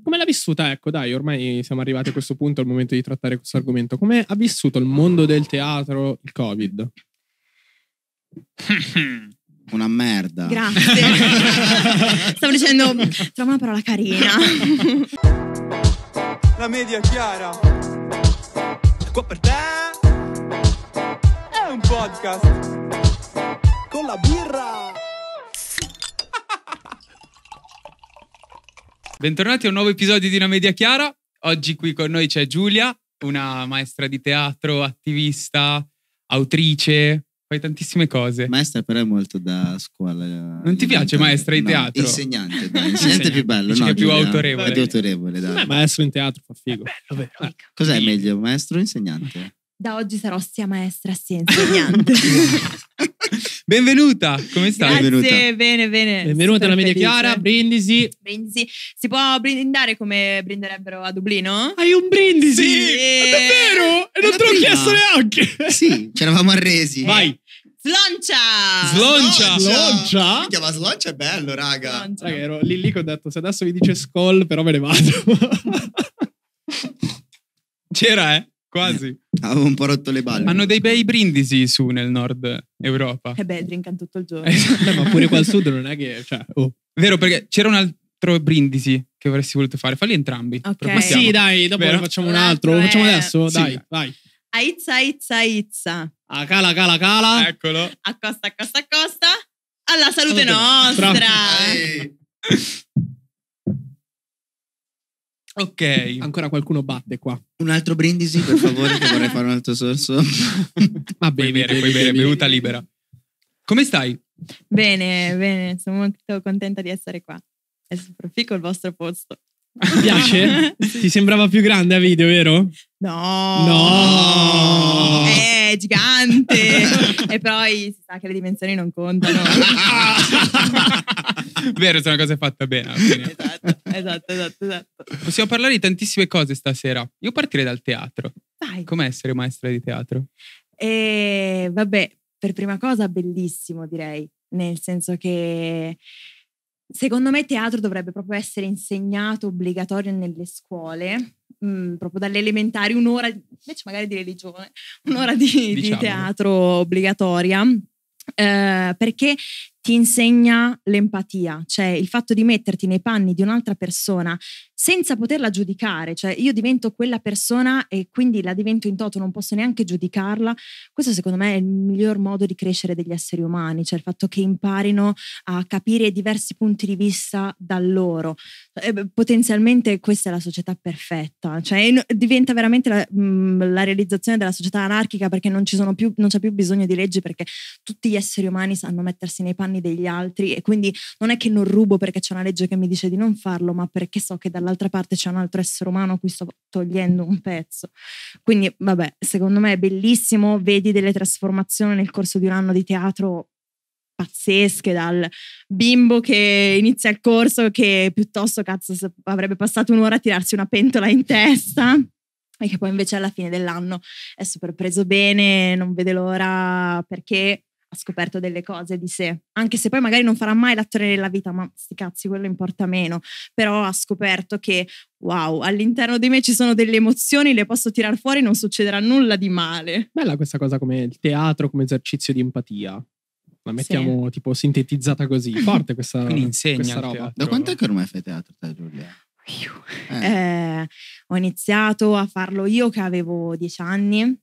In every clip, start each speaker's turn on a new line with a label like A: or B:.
A: Come l'ha vissuta? Ecco, dai, ormai siamo arrivati a questo punto, al momento di trattare questo argomento. Come ha vissuto il mondo del teatro il Covid? Una
B: merda. Grazie.
C: Stavo dicendo, trovo una parola carina.
B: La media è chiara.
D: Qua per te è
A: un podcast con la birra
D: Bentornati a un nuovo episodio di Una Media Chiara. Oggi qui con noi c'è Giulia, una maestra di teatro, attivista, autrice,
B: fai tantissime cose. Maestra però è molto da scuola. Non ti piace maestra di no, teatro? Insegnante, dai, insegnante più bello. Dici no, è più autorevole. È più autorevole, dai. Beh, maestro in teatro fa figo. È bello, vero. Ah, cos'è meglio, maestro o insegnante?
C: Da oggi sarò sia maestra sia insegnante.
B: Benvenuta, come stai?
C: Grazie, Benvenuta. bene, bene. Benvenuta alla Media Chiara, Brindisi. Brindisi. Si può brindare come brinderebbero a Dublino? Hai un brindisi? Sì, e... davvero? E non te l'ho chiesto
B: neanche. Sì, ci eravamo arresi. Vai.
C: Sloncia! Sloncia! Sloncia?
A: Mi chiama Sloncia è bello, raga. Sloncia. Raga, ero lì lì che ho detto, se adesso vi dice Skoll, però me ne vado.
B: C'era, eh? Quasi. Avevo un po'
D: rotto le balle. Hanno dei bei brindisi su nel nord Europa. E eh
C: beh, drinkano tutto il giorno. Eh,
D: ma pure qua al sud non è che... Cioè, oh. Vero, perché c'era un altro brindisi che avresti voluto fare. Falli entrambi. Okay. Ma sì, dai, dopo Vero? ne facciamo un altro. Lo eh. facciamo adesso? Sì. Dai,
C: vai. Aizza, aizza, aizza.
A: A cala, cala, cala. Eccolo. A a
C: costa, costa, a costa. Alla salute, salute nostra. Tra...
A: Ok. Ancora qualcuno batte qua. Un altro brindisi, per favore,
D: che
B: vorrei fare un altro
D: sorso. Va bene, puoi bere, puoi bere, bevuta libera. Come stai?
C: Bene, bene, sono molto contenta di essere qua. È super fico il vostro posto. Ti piace? Ti
A: sembrava più grande a video, vero?
C: No. No. Eh, è gigante. e poi si sa che le dimensioni non contano.
D: Vero, se una cosa è fatta bene. Esatto,
C: esatto, esatto, esatto,
D: Possiamo parlare di tantissime cose stasera. Io partirei dal teatro. Dai. Com'è essere maestra di teatro?
C: E, eh, vabbè, per prima cosa bellissimo direi, nel senso che secondo me teatro dovrebbe proprio essere insegnato obbligatorio nelle scuole. Mm, proprio dalle elementari, un'ora, invece magari di religione, un'ora di, di diciamo. teatro obbligatoria. Eh, perché ti insegna l'empatia, cioè il fatto di metterti nei panni di un'altra persona senza poterla giudicare, cioè io divento quella persona e quindi la divento in toto, non posso neanche giudicarla. Questo secondo me è il miglior modo di crescere degli esseri umani, cioè il fatto che imparino a capire diversi punti di vista da loro. Eh, potenzialmente questa è la società perfetta, cioè diventa veramente la, mm, la realizzazione della società anarchica perché non, più, non c'è più bisogno di leggi perché tutti gli esseri umani sanno mettersi nei panni danni degli altri e quindi non è che non rubo perché c'è una legge che mi dice di non farlo, ma perché so che dall'altra parte c'è un altro essere umano a cui sto togliendo un pezzo. Quindi vabbè, secondo me è bellissimo, vedi delle trasformazioni nel corso di un anno di teatro pazzesche dal bimbo che inizia il corso che piuttosto cazzo avrebbe passato un'ora a tirarsi una pentola in testa e che poi invece alla fine dell'anno è super preso bene, non vede l'ora perché ha scoperto delle cose di sé, anche se poi magari non farà mai l'attore nella vita, ma sti cazzi, quello importa meno, però ha scoperto che wow, all'interno di me ci sono delle emozioni, le posso tirar fuori, non succederà nulla di male. Bella questa cosa come il teatro, come esercizio di empatia. La mettiamo
A: sì. tipo sintetizzata
B: così, forte questa, Quindi questa cioè. roba. Da quanto è che ormai fai teatro te Giulia?
C: Eh. Eh, ho iniziato a farlo io che avevo dieci anni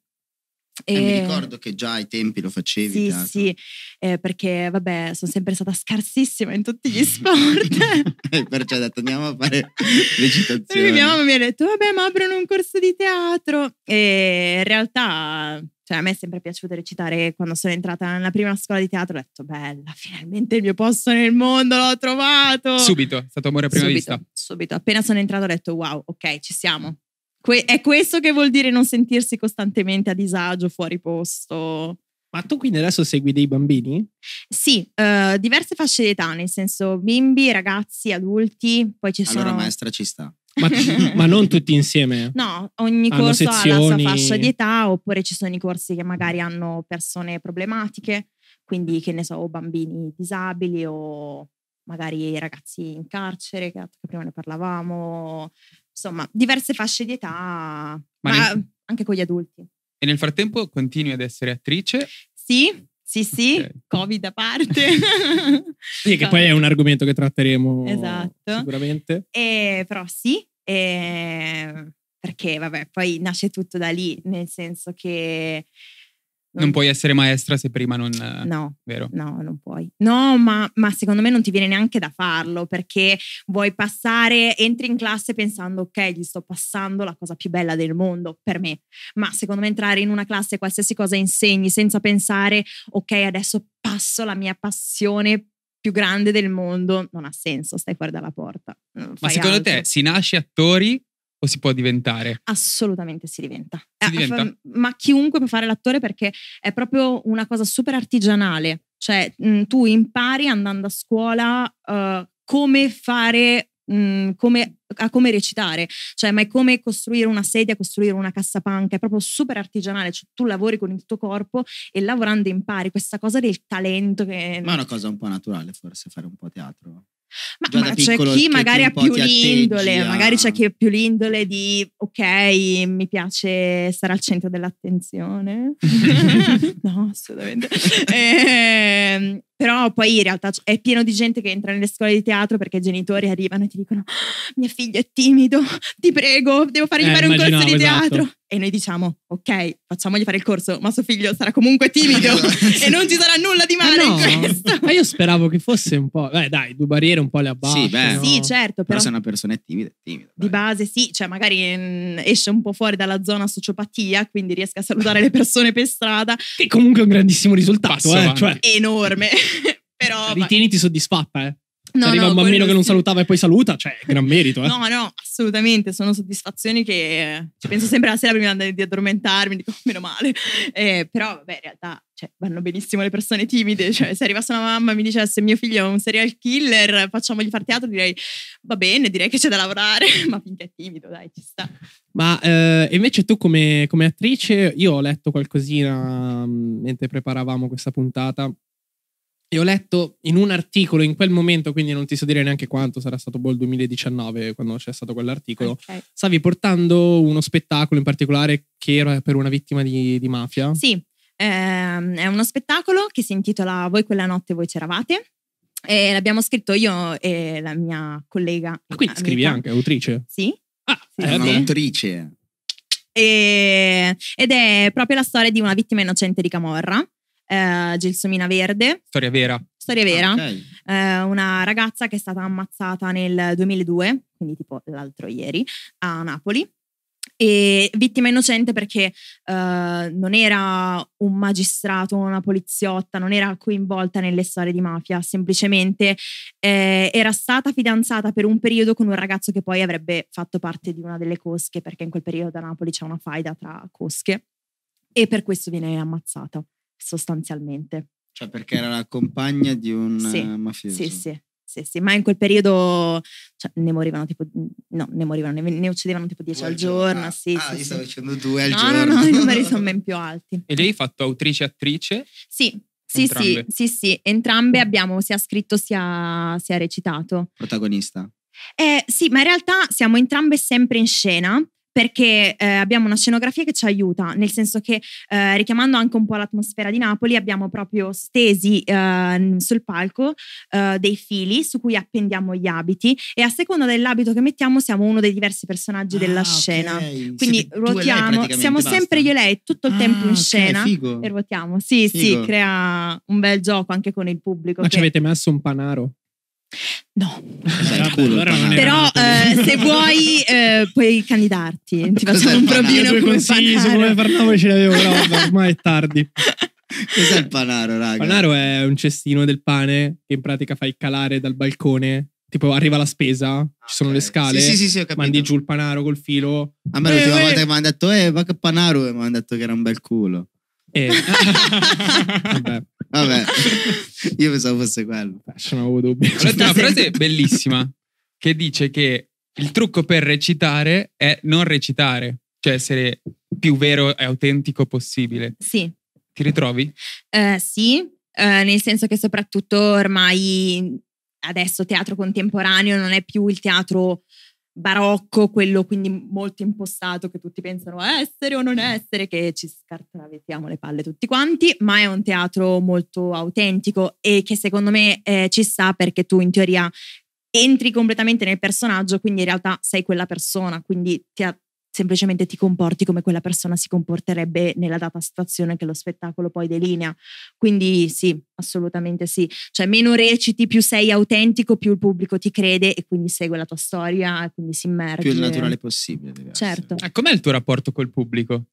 C: e... Eh, mi ricordo
B: che già ai tempi lo facevi. Sì, teatro. sì,
C: eh, perché vabbè, sono sempre stata scarsissima in tutti gli sport.
B: Perciò ho detto andiamo a fare le citazioni. Mia mamma
C: mi ha detto, vabbè, ma aprono un corso di teatro. E in realtà cioè, a me è sempre piaciuto recitare quando sono entrata nella prima scuola di teatro, ho detto bella, finalmente il mio posto nel mondo l'ho trovato. Subito,
D: è stato amore a prima subito, vista.
C: Subito, appena sono entrata ho detto wow, ok, ci siamo. Que- è questo che vuol dire non sentirsi costantemente a disagio, fuori posto. Ma tu quindi
A: adesso segui dei bambini?
C: Sì, uh, diverse fasce d'età, nel senso bimbi, ragazzi, adulti, poi ci sono... Allora maestra ci sta. Ma, ma non
A: tutti insieme?
C: No, ogni hanno corso sezioni... ha la sua fascia di età oppure ci sono i corsi che magari hanno persone problematiche, quindi che ne so, o bambini disabili o magari ragazzi in carcere, che prima ne parlavamo, insomma, diverse fasce di età, ma, ma nel... anche con gli adulti.
D: E nel frattempo continui ad essere attrice?
C: Sì, sì, sì, okay. Covid a parte. sì, che poi è un
A: argomento che tratteremo
C: esatto. sicuramente. E, però sì, e, perché vabbè, poi nasce tutto da lì, nel senso che non puoi
D: essere maestra se prima non... Eh, no, vero?
C: no non puoi. No, ma, ma, secondo me non ti viene neanche da farlo perché vuoi passare, entri in classe pensando ok, gli sto passando la cosa più bella del mondo per me, ma secondo me entrare in una classe qualsiasi cosa insegni senza pensare ok, adesso passo la mia passione più grande del mondo, non ha senso, stai fuori dalla porta.
D: Ma secondo altro. te si nasce attori o si può diventare?
C: Assolutamente si diventa. Si eh, diventa? Ehm, ma chiunque può fare l'attore perché è proprio una cosa super artigianale. Cioè, tu impari andando a scuola uh, come fare come, a come recitare, cioè, ma è come costruire una sedia, costruire una cassapanca, è proprio super artigianale, cioè, tu lavori con il tuo corpo e lavorando impari questa cosa del talento. Che... Ma è una
B: cosa un po' naturale forse fare un po' teatro. Ma, ma c'è chi magari ha più l'indole, a... magari c'è
C: chi ha più l'indole di ok, mi piace stare al centro dell'attenzione. no, assolutamente. e, ehm, però poi in realtà è pieno di gente che entra nelle scuole di teatro perché i genitori arrivano e ti dicono oh, mia figlia è timido, ti prego, devo fargli eh, fare un corso di esatto. teatro. Esatto. E noi diciamo, ok, facciamogli fare il corso, ma suo figlio sarà comunque timido e non ci sarà nulla di eh, male eh no, in
A: questo. Ma io speravo che fosse un po', beh dai, due barriere un po' le abbassano. Sì, beh, no? sì certo. Però, però, se una persona è timida, è timida.
C: Di base sì, cioè magari mh, mm, esce un po' fuori dalla zona sociopatia, quindi riesca a salutare le persone per strada.
A: Che comunque è un grandissimo risultato, eh, cioè. enorme. Però, Ritieniti soddisfatta, eh.
C: No, Se arriva no, un bambino che non salutava
A: e poi saluta, cioè, gran merito, eh. No,
C: no, assolutamente, sono soddisfazioni che ci penso sempre la sera prima di addormentarmi, dico, oh, meno male. Eh, però, vabbè, in realtà, cioè, vanno benissimo le persone timide, cioè, se arrivasse una mamma e mi dicesse eh, mio figlio è un serial killer, facciamogli far teatro, direi, va bene, direi che c'è da lavorare, ma finché è timido, dai, ci sta.
A: Ma eh, invece tu come, come attrice, io ho letto qualcosina mm, mentre preparavamo questa puntata, e ho letto in un articolo in quel momento, quindi non ti so dire neanche quanto, sarà stato poi boh, il 2019 quando c'è stato quell'articolo. Okay. Stavi portando uno spettacolo in particolare che era per una vittima di, di mafia? Sì,
C: ehm, è uno spettacolo che si intitola Voi quella notte voi c'eravate. E l'abbiamo scritto io e la mia collega. Ma ah, quindi amica.
A: scrivi anche, autrice?
C: Sì. Ah, sì, eh, è
B: un'autrice.
C: E, ed è proprio la storia di una vittima innocente di Camorra eh, Gelsomina Verde. Storia vera. Storia vera. Okay. Eh, una ragazza che è stata ammazzata nel 2002, quindi tipo l'altro ieri, a Napoli. E vittima innocente perché eh, non era un magistrato, una poliziotta, non era coinvolta nelle storie di mafia, semplicemente eh, era stata fidanzata per un periodo con un ragazzo che poi avrebbe fatto parte di una delle cosche, perché in quel periodo a Napoli c'è una faida tra cosche e per questo viene ammazzata sostanzialmente.
B: Cioè perché era la compagna di un sì, eh, mafioso. Sì,
C: sì, sì, sì, ma in quel periodo cioè, ne morivano tipo, no, ne morivano, ne, ne uccidevano tipo 10 al giorno. Ah, sì, ah, sì, io stavo dicendo due al no, giorno. No, no, i numeri sono ben più alti.
B: E lei hai fatto autrice e attrice?
C: Sì. Sì, sì, sì, sì, entrambe abbiamo sia scritto sia, sia recitato.
B: Protagonista?
C: Eh, sì, ma in realtà siamo entrambe sempre in scena perché eh, abbiamo una scenografia che ci aiuta, nel senso che eh, richiamando anche un po' l'atmosfera di Napoli abbiamo proprio stesi eh, sul palco eh, dei fili su cui appendiamo gli abiti e a seconda dell'abito che mettiamo siamo uno dei diversi personaggi ah, della okay. scena. Quindi Siete ruotiamo, siamo basta. sempre io e lei tutto il ah, tempo in okay, scena figo. e ruotiamo. Sì, figo. sì, crea un bel gioco anche con il pubblico. Ma che... ci avete
A: messo un panaro?
B: No, esatto.
C: allora però eh, se vuoi eh, puoi candidarti, ti faccio un provino come consigli panaro. su come far Napoli ce l'avevo, però
A: ormai è tardi.
B: Cos'è il panaro, raga? Il panaro
A: è un cestino del pane che in pratica fai calare dal balcone tipo arriva la spesa, ci ah, sono okay. le scale, sì, sì, sì, mandi giù il panaro col filo. A me l'ultima eh, volta eh. che mi
B: hanno detto, eh, va che panaro, mi hanno detto che era un bel culo. E... Eh. Vabbè. Vabbè. io pensavo fosse quello. Lascia, cioè, non avevo dubbi. Una frase
D: bellissima che dice che il trucco per recitare è non recitare, cioè essere più vero e autentico possibile. Sì. Ti ritrovi?
C: Uh, sì, uh, nel senso che soprattutto ormai adesso teatro contemporaneo non è più il teatro barocco, quello quindi molto impostato che tutti pensano essere o non essere, che ci scartavetiamo le palle tutti quanti, ma è un teatro molto autentico e che secondo me eh, ci sta perché tu in teoria entri completamente nel personaggio, quindi in realtà sei quella persona, quindi ti, semplicemente ti comporti come quella persona si comporterebbe nella data situazione che lo spettacolo poi delinea. Quindi sì, assolutamente sì. Cioè meno reciti, più sei autentico, più il pubblico ti crede e quindi segue la tua storia e quindi si immerge. Più il naturale
D: possibile. Certo. Ah, com'è il tuo rapporto col pubblico?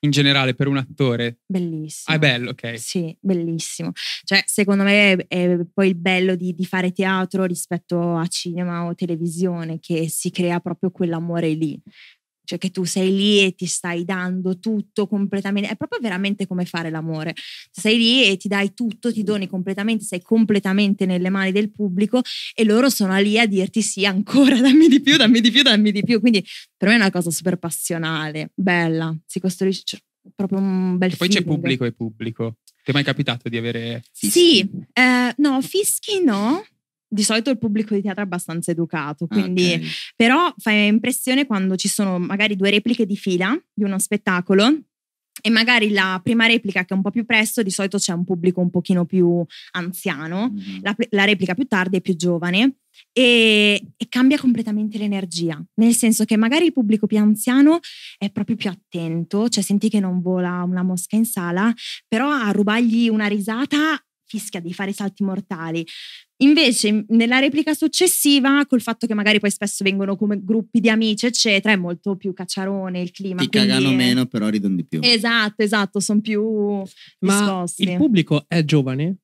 D: in generale per un attore?
C: Bellissimo. Ah, è bello, ok. Sì, bellissimo. Cioè, secondo me è poi il bello di, di, fare teatro rispetto a cinema o televisione, che si crea proprio quell'amore lì cioè che tu sei lì e ti stai dando tutto completamente, è proprio veramente come fare l'amore. Sei lì e ti dai tutto, ti doni completamente, sei completamente nelle mani del pubblico e loro sono lì a dirti sì ancora, dammi di più, dammi di più, dammi di più. Quindi per me è una cosa super passionale, bella, si costruisce cioè, proprio un bel e Poi feeling. c'è pubblico e
D: pubblico. Ti è mai capitato di avere...
C: Fischi? Sì, eh, no, fischi no, di solito il pubblico di teatro è abbastanza educato, ah, quindi okay. però fa impressione quando ci sono magari due repliche di fila di uno spettacolo e magari la prima replica che è un po' più presto, di solito c'è un pubblico un pochino più anziano, mm. la, la, replica più tardi è più giovane e, e, cambia completamente l'energia, nel senso che magari il pubblico più anziano è proprio più attento, cioè senti che non vola una mosca in sala, però a rubargli una risata fischia di fare salti mortali. Invece nella replica successiva, col fatto che magari poi spesso vengono come gruppi di amici, eccetera, è molto più cacciarone il clima. Ti cagano è... meno,
B: però ridono di più.
C: Esatto, esatto, sono più Ma Il pubblico
B: è giovane?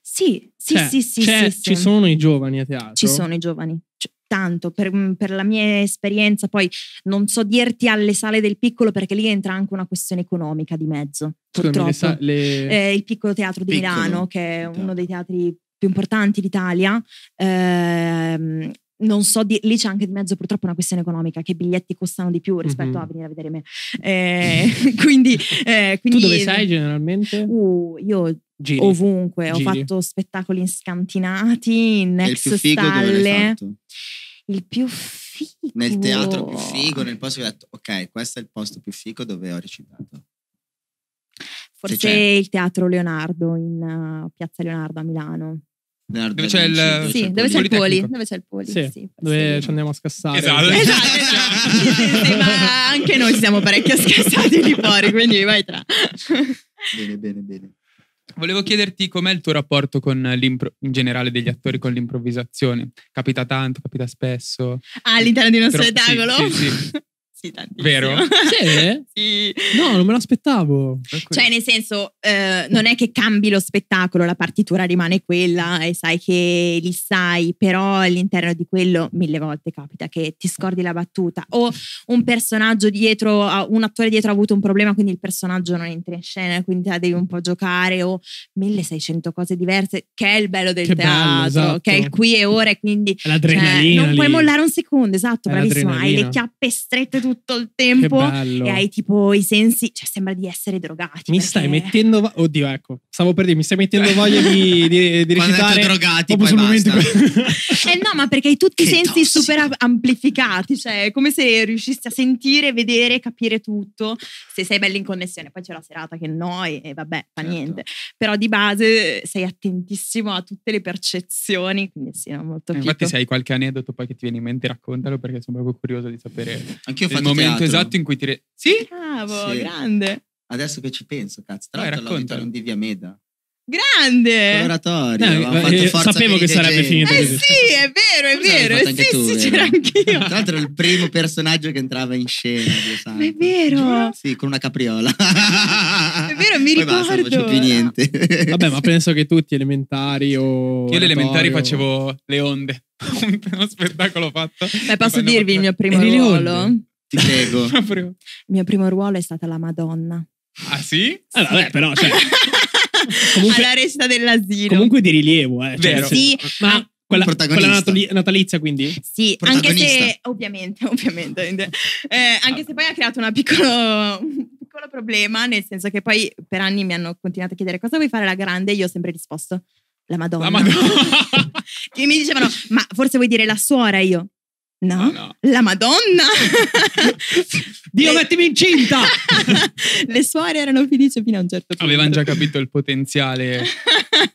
C: Sì, sì, cioè, sì, sì, cioè, sì, Ci sono i
A: giovani a teatro? Ci sono i
C: giovani. C- tanto per, mm, per, la mia esperienza, poi non so dirti alle sale del piccolo perché lì entra anche una questione economica di mezzo. Scusami, cioè, purtroppo. Le sa-
D: le...
C: Eh, il piccolo teatro di piccolo. Milano, che è uno dei teatri più importanti d'Italia, ehm, non so, di, lì c'è anche di mezzo purtroppo una questione economica, che i biglietti costano di più rispetto mm-hmm. a venire a vedere me. Eh, quindi, eh, quindi, Tu dove sei generalmente? Uh, io Giri. ovunque, Giri. ho fatto spettacoli in scantinati, in ex il stalle. Il più figo? Nel teatro più
B: figo, nel posto che ho detto, ok, questo è il posto più figo dove ho recitato.
C: Forse cioè, il teatro Leonardo in uh, Piazza Leonardo a Milano. Dove c'è, il, sì, c'è dove c'è il poli? Dove c'è il poli? Sì, sì, dove ci andiamo a scassare. Esatto, esatto, esatto. esatto. ma anche noi siamo parecchio scassati di fuori, quindi vai tra.
B: bene, bene, bene.
D: Volevo chiederti com'è il tuo rapporto con l'impro- in generale degli attori con l'improvvisazione. Capita tanto, capita spesso.
B: Ah, all'interno di uno Però, spettacolo?
A: Sì, sì, sì. Sì, tantissimo. Vero?
C: Sì? sì.
A: No, non me l'aspettavo. Cioè,
C: nel senso, eh, non è che cambi lo spettacolo, la partitura rimane quella e sai che li sai, però all'interno di quello mille volte capita che ti scordi la battuta o un personaggio dietro, un attore dietro ha avuto un problema, quindi il personaggio non entra in scena, quindi la devi un po' giocare o 1600 cose diverse, che è il bello del che teatro, bello, esatto. che è il esatto. qui e ora e quindi... Cioè, l'adrenalina. Cioè, non lì. puoi mollare un secondo, esatto, è bravissimo, hai le chiappe strette tu tutto il tempo e hai tipo i sensi, cioè sembra di essere drogati.
A: Mi perché... stai mettendo, oddio, ecco, stavo per dire, mi stai mettendo voglia di, di, di recitare. drogati, poi basta. momento.
C: eh no, ma perché hai tutti i sensi tossico. super amplificati, cioè come se riuscissi a sentire, vedere, capire tutto, se sei bello in connessione, poi c'è la serata che no, e vabbè, fa certo. niente. Però di base sei attentissimo a tutte le percezioni, quindi sì, no, molto eh, Infatti se hai
D: qualche aneddoto poi che ti viene in mente raccontalo perché sono proprio curioso di
B: sapere. Anch'io faccio il momento teatro. esatto in cui ti... Re...
C: Sì? Bravo, sì. grande.
B: Adesso che ci penso, cazzo. Tra l'altro non di Via Meda.
C: Grande! Oratorio, no, eh, eh, sapevo che sarebbe finito. Eh sì, è vero, è vero. Sì, anche sì, tu, sì, c'era eh.
B: anch'io. Tra l'altro il primo personaggio che entrava in scena, Dio
C: È vero.
B: Sì, con una capriola.
C: È vero, mi Poi ricordo. Basta, non faccio più
A: niente. Vabbè, ma penso che tutti elementari o Io le elementari
D: facevo le onde. Uno spettacolo fatto.
C: Beh, posso dirvi il mio primo ruolo? Onde.
A: Ti
D: prego.
C: Il mio primo ruolo è stata la Madonna.
A: Ah sì? Allora, beh, però, cioè,
C: comunque, alla recita dell'asilo. Comunque di rilievo,
A: eh. Cioè, Vero. Sì, ma ah, quella, quella natalizia, quindi? Sì, anche se,
C: ovviamente, ovviamente eh, anche ah. se poi ha creato piccola, un piccolo problema, nel senso che poi per anni mi hanno continuato a chiedere cosa vuoi fare la grande, io ho sempre risposto la Madonna. La Madonna. che mi dicevano, ma forse vuoi dire la suora? Io, No, no, no. la Madonna! Dio, mettimi incinta! Le suore erano felici fino a un certo punto.
D: Avevano già capito il potenziale.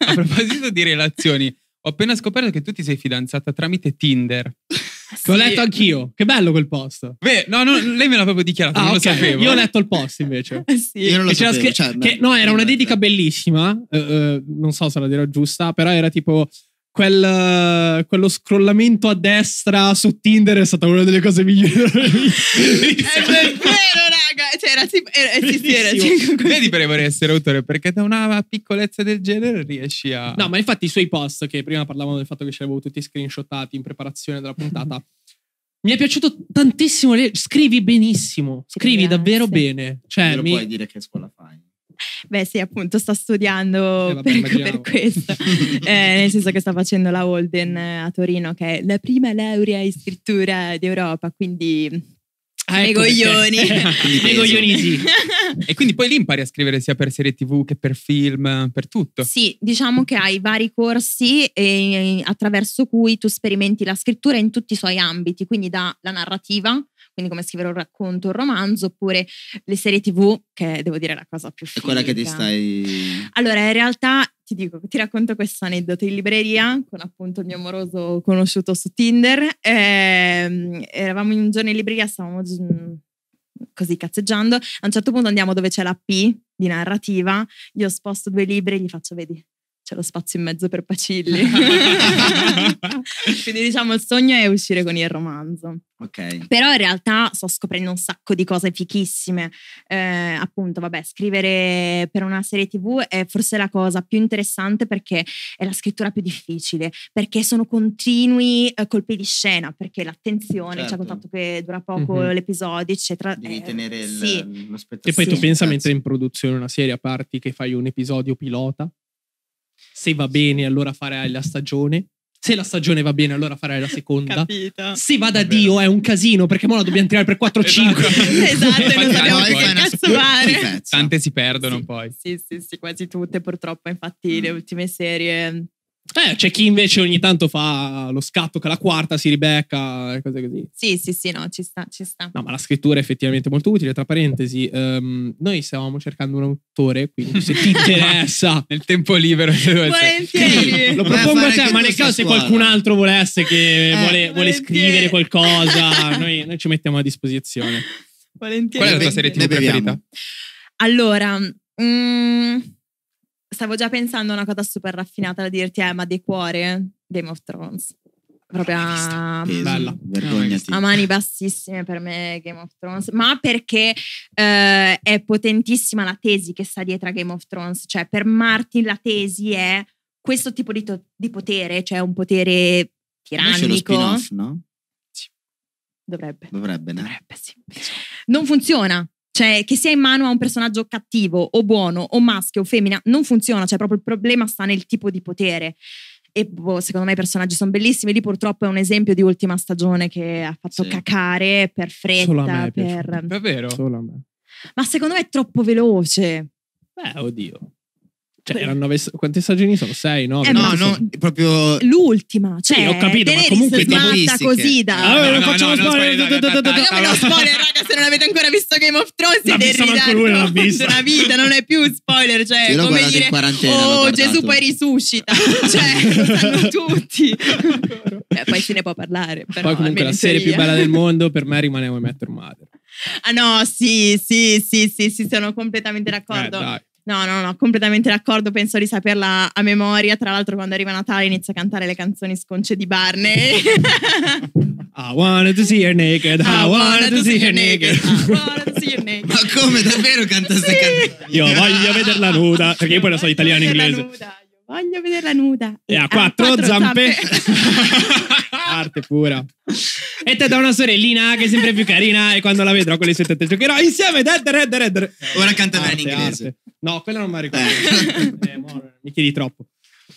D: A proposito di relazioni, ho appena scoperto che tu ti sei fidanzata tramite Tinder. Sì.
A: Che ho letto anch'io. Che bello quel post.
D: Beh, no, no lei me l'ha proprio dichiarato, ah, non okay. lo sapevo. Io ho letto
A: il post invece. sì. Io non lo sapevo. Che, cioè, che, no, era una dedica bellissima. Uh, uh, non so se la dirò giusta, però era tipo quel, quello scrollamento a destra su Tinder è stata una delle cose migliori.
C: Eh, è vero, raga. Cioè, era, tipo, era, era, cioè,
A: Vedi per
D: vorrei essere autore, perché da una piccolezza del genere riesci a.
A: No, ma infatti i suoi post, che prima parlavano del fatto che ce li avevo tutti screenshotati in preparazione della puntata. Mi è piaciuto tantissimo. Scrivi benissimo. Scrivi davvero bene. Cioè, me lo mi... puoi
B: dire che scuola fai.
C: Beh sì, appunto, sto studiando eh, vabbè, per, per, questo, eh, nel senso che sto facendo la Holden eh, a Torino, che è la prima laurea in scrittura d'Europa, quindi... Ah, ecco coglioni. Nei sì.
D: e quindi poi lì impari a scrivere sia per serie tv che per film, per tutto. Sì,
C: diciamo che hai vari corsi e, attraverso cui tu sperimenti la scrittura in tutti i suoi ambiti, quindi dalla narrativa quindi come scrivere un racconto, un romanzo, oppure le serie tv, che devo dire è la cosa più figa. È quella che ti
B: stai...
C: Allora, in realtà ti dico, ti racconto questo aneddoto in libreria con appunto il mio amoroso conosciuto su Tinder. Eh, eravamo un giorno in libreria, stavamo mm, così cazzeggiando. A un certo punto andiamo dove c'è la P di narrativa, io sposto due libri e gli faccio, vedi, c'è lo spazio in mezzo per Pacilli. Quindi diciamo il sogno è uscire con il romanzo. Okay. Però in realtà sto scoprendo un sacco di cose fichissime. Eh, appunto, vabbè, scrivere per una serie tv è forse la cosa più interessante perché è la scrittura più difficile, perché sono continui eh, colpi di scena, perché l'attenzione, cioè, certo. cioè contatto che dura poco mm-hmm. l'episodio, eccetera. Devi eh, tenere sì. l'aspettativa.
A: E poi sì. tu pensa mentre in produzione una serie a parti che fai un episodio pilota se va bene, allora farai la stagione. Se la stagione va bene, allora farai la seconda. Capito. Se va da Dio è un casino perché ora dobbiamo tirare per 4-5.
C: esatto, esatto non
A: sappiamo che
D: cazzo fare. Tante si perdono sì,
A: poi.
C: Sì, sì, sì, quasi tutte purtroppo. Infatti mm. le ultime serie eh, c'è chi
A: invece ogni tanto fa lo scatto che la quarta si ribecca e cose così.
C: Sì, sì, sì, no, ci sta, ci sta. No,
A: ma la scrittura è effettivamente molto utile. Tra parentesi, um, noi stavamo cercando un autore, quindi se ti interessa... nel tempo libero. Volentieri. Lo propongo a te, ma nel caso se qualcun altro volesse che eh, vuole, vuole scrivere qualcosa, noi, noi, ci mettiamo a disposizione.
C: Volentieri. Qual è la tua serie TV preferita? Allora... Mm, Stavo già pensando a una cosa super raffinata da dirti, eh, ma di cuore, Game of Thrones. Proprio a... Mm, Bella, vergognati. a mani bassissime per me Game of Thrones, ma perché eh, è potentissima la tesi che sta dietro a Game of Thrones, cioè per Martin la tesi è questo tipo di, to- di potere, cioè un potere tirannico. C'è lo no? Dovrebbe.
B: Dovrebbe, Dovrebbe, sì.
C: Non funziona cioè, che sia in mano a un personaggio cattivo o buono o maschio o femmina, non funziona. Cioè, proprio il problema sta nel tipo di potere. E boh, secondo me i personaggi sono bellissimi. Lì purtroppo è un esempio di ultima stagione che ha fatto sì. cacare per fretta. Solo a me per...
A: Davvero? Solo a me.
C: Ma secondo me è troppo veloce.
A: Beh, oddio. Cioè, erano nove, quante stagioni sono? Sei, no? Eh, no, no, proprio...
C: L'ultima, cioè... Sì, ho capito, ma comunque... Teneris così da... Allora, ah, ah, non facciamo spoiler! Come lo spoiler, raga, se non avete ancora visto Game of Thrones siete in visto. una vita, non è più spoiler, cioè... come dire, oh, Gesù poi risuscita, cioè, lo sanno tutti. poi se ne può parlare, Poi comunque la serie più bella del
A: mondo per me rimaneva Met Your Mother.
C: Ah no, sì, sì, sì, sì, sono completamente eh, d'accordo. No, no, no, completamente d'accordo, penso di saperla a memoria. Tra l'altro quando arriva Natale inizia a cantare le canzoni sconce di Barney.
A: I wanna to see her naked, I, I wanna to see her naked, I wanna
C: see her naked. Ma come
A: davvero canta queste sì. canzoni? Io voglio vederla nuda, perché io poi la so italiano e inglese.
C: Voglio vederla nuda.
A: E ha quattro, zampe. zampe. parte pura. E te da una sorellina che è sempre più carina e quando la vedrò con le sue tette giocherò insieme. Dead, dead, dead, Ora canta bene in inglese. Arte. No, quella non mi ricordo. eh, eh mi chiedi troppo.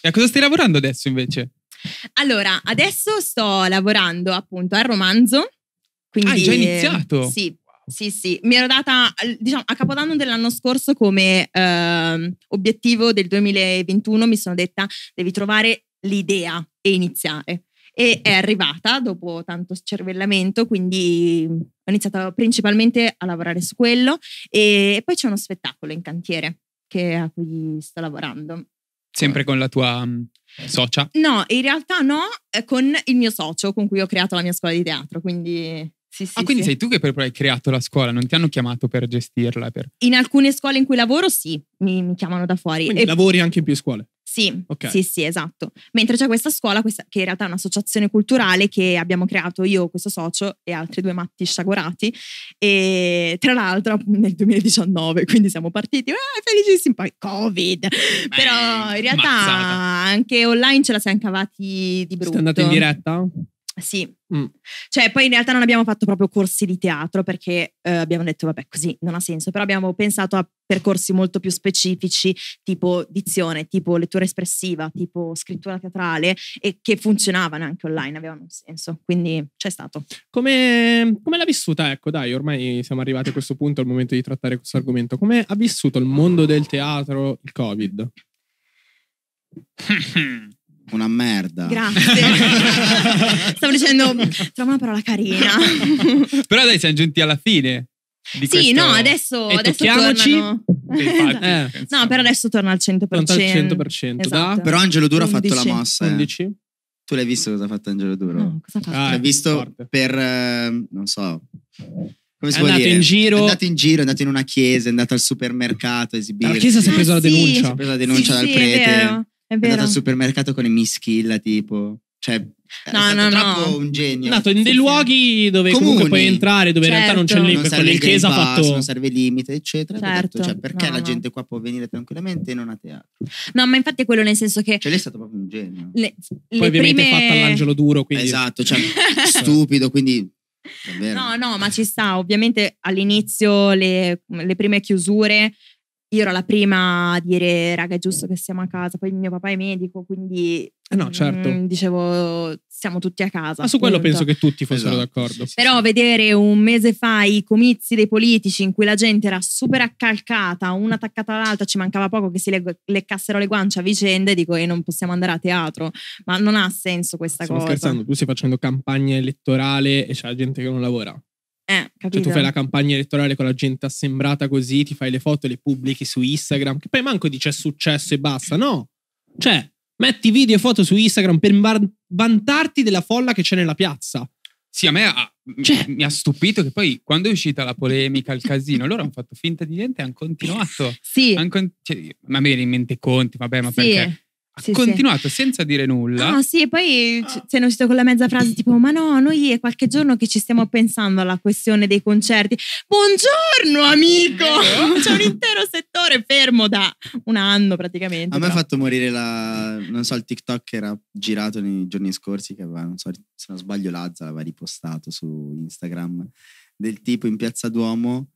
D: E a cosa stai lavorando adesso invece?
C: Allora, adesso sto lavorando appunto al romanzo. Quindi, ah, hai già iniziato? Eh, sì, sì, sì, mi ero data diciamo, a capodanno dell'anno scorso come eh, obiettivo del 2021, mi sono detta devi trovare l'idea e iniziare e è arrivata dopo tanto scervellamento, quindi ho iniziato principalmente a lavorare su quello e poi c'è uno spettacolo in cantiere che, a cui sto lavorando.
D: Sempre con la tua mm, socia?
C: No, in realtà no, eh, con il mio socio con cui ho creato la mia scuola di teatro, quindi sì, sì, ah, quindi sì. sei
D: tu che però hai creato la scuola, non ti hanno chiamato per gestirla? Per...
C: In alcune scuole in cui lavoro sì, mi, mi chiamano da fuori. Quindi e... lavori
A: anche in più scuole?
C: Sì, okay. sì, sì, esatto. Mentre c'è questa scuola, questa, che in realtà è un'associazione culturale che abbiamo creato io, questo socio e altri due matti sciagorati. E tra l'altro nel 2019, quindi siamo partiti, eh, ah, felicissimi, poi Covid. Beh, Però in realtà mazzata. anche online ce la siamo cavati di brutto. Siete andati in diretta? Sì, mm. cioè poi in realtà non abbiamo fatto proprio corsi di teatro perché eh, abbiamo detto vabbè così non ha senso, però abbiamo pensato a percorsi molto più specifici tipo dizione, tipo lettura espressiva, tipo scrittura teatrale e che funzionavano anche online, avevano un senso, quindi c'è stato.
A: Come, come l'ha vissuta, ecco dai, ormai siamo arrivati a questo punto, al momento di trattare questo argomento, come ha vissuto il mondo del
B: teatro il Covid? Hmm. Una merda.
C: Grazie. Stavo dicendo, trovo una parola carina.
B: Però
D: dai, siamo giunti alla fine. Di sì, questo... no, adesso, e adesso tornano... Eh.
C: No, però adesso torna al 100%. Torna al 100%. Esatto. Da? Però Angelo Duro 11. ha fatto la mossa. 11.
B: Eh. Tu l'hai visto cosa ha fatto Angelo Duro? No, cosa ha fatto? Ah, l'hai visto forte. per, eh, non so... Come si è può andato dire? in giro. È andato in giro, è andato in una chiesa, è andato al supermercato a esibire. La chiesa si è presa la ah, denuncia. Si è presa la denuncia sì, dal sì, prete. È vero. andato al supermercato con i mischilla, tipo. Cioè,
C: no, no, no. un
B: genio. È nato in dei luoghi dove Comuni. comunque puoi entrare, dove certo. in realtà non c'è certo. il limite, con chiesa ha fatto... Non serve limite, eccetera. Certo. Detto, cioè, perché no, la no. gente qua può venire tranquillamente e non a teatro?
C: No, ma infatti è quello nel senso che... Cioè lei è stato proprio un genio. Le, le Poi ovviamente prime... è fatta all'angelo
B: duro, quindi... Esatto, cioè stupido, quindi Davvero.
C: No, no, ma ci sta. Ovviamente all'inizio le, le prime chiusure io ero la prima a dire, raga, è giusto che siamo a casa, poi mio papà è medico, quindi... Eh no, certo. Mh, mm, dicevo, siamo tutti a casa. Ma su appunto. quello penso che
A: tutti fossero esatto. d'accordo.
C: Però vedere un mese fa i comizi dei politici in cui la gente era super accalcata, una attaccata all'altra, ci mancava poco che si le- leccassero le guance a vicenda, dico, e non possiamo andare a teatro. Ma non ha senso questa Stiamo cosa. Sto scherzando,
A: tu stai facendo campagna elettorale e c'è la gente che non lavora.
C: Eh, Cioè, tu fai la
A: campagna elettorale con la gente assembrata così, ti fai le foto, e le pubblichi su Instagram, che poi manco dice successo e basta, no. Cioè, metti video e foto su Instagram per vantarti della folla che c'è nella piazza.
D: Sì, a me ha, cioè. mi ha stupito che poi quando è uscita la polemica, il casino, loro hanno fatto finta di niente e hanno continuato.
A: Sì. Han con-
D: cioè, ma mi viene in mente Conti, vabbè, ma sì. perché?
C: sì, continuato
D: sì. senza dire nulla. No, ah, sì, e
C: poi ah. è uscito con la mezza frase tipo ma no, noi è qualche giorno che ci stiamo pensando alla questione dei concerti. Buongiorno ah, amico! C'è un intero settore fermo da un anno praticamente. A però. me ha
B: fatto morire la, non so, il TikTok che era girato nei giorni scorsi, che aveva, non so, se non sbaglio Lazza l'aveva ripostato su Instagram, del tipo in piazza Duomo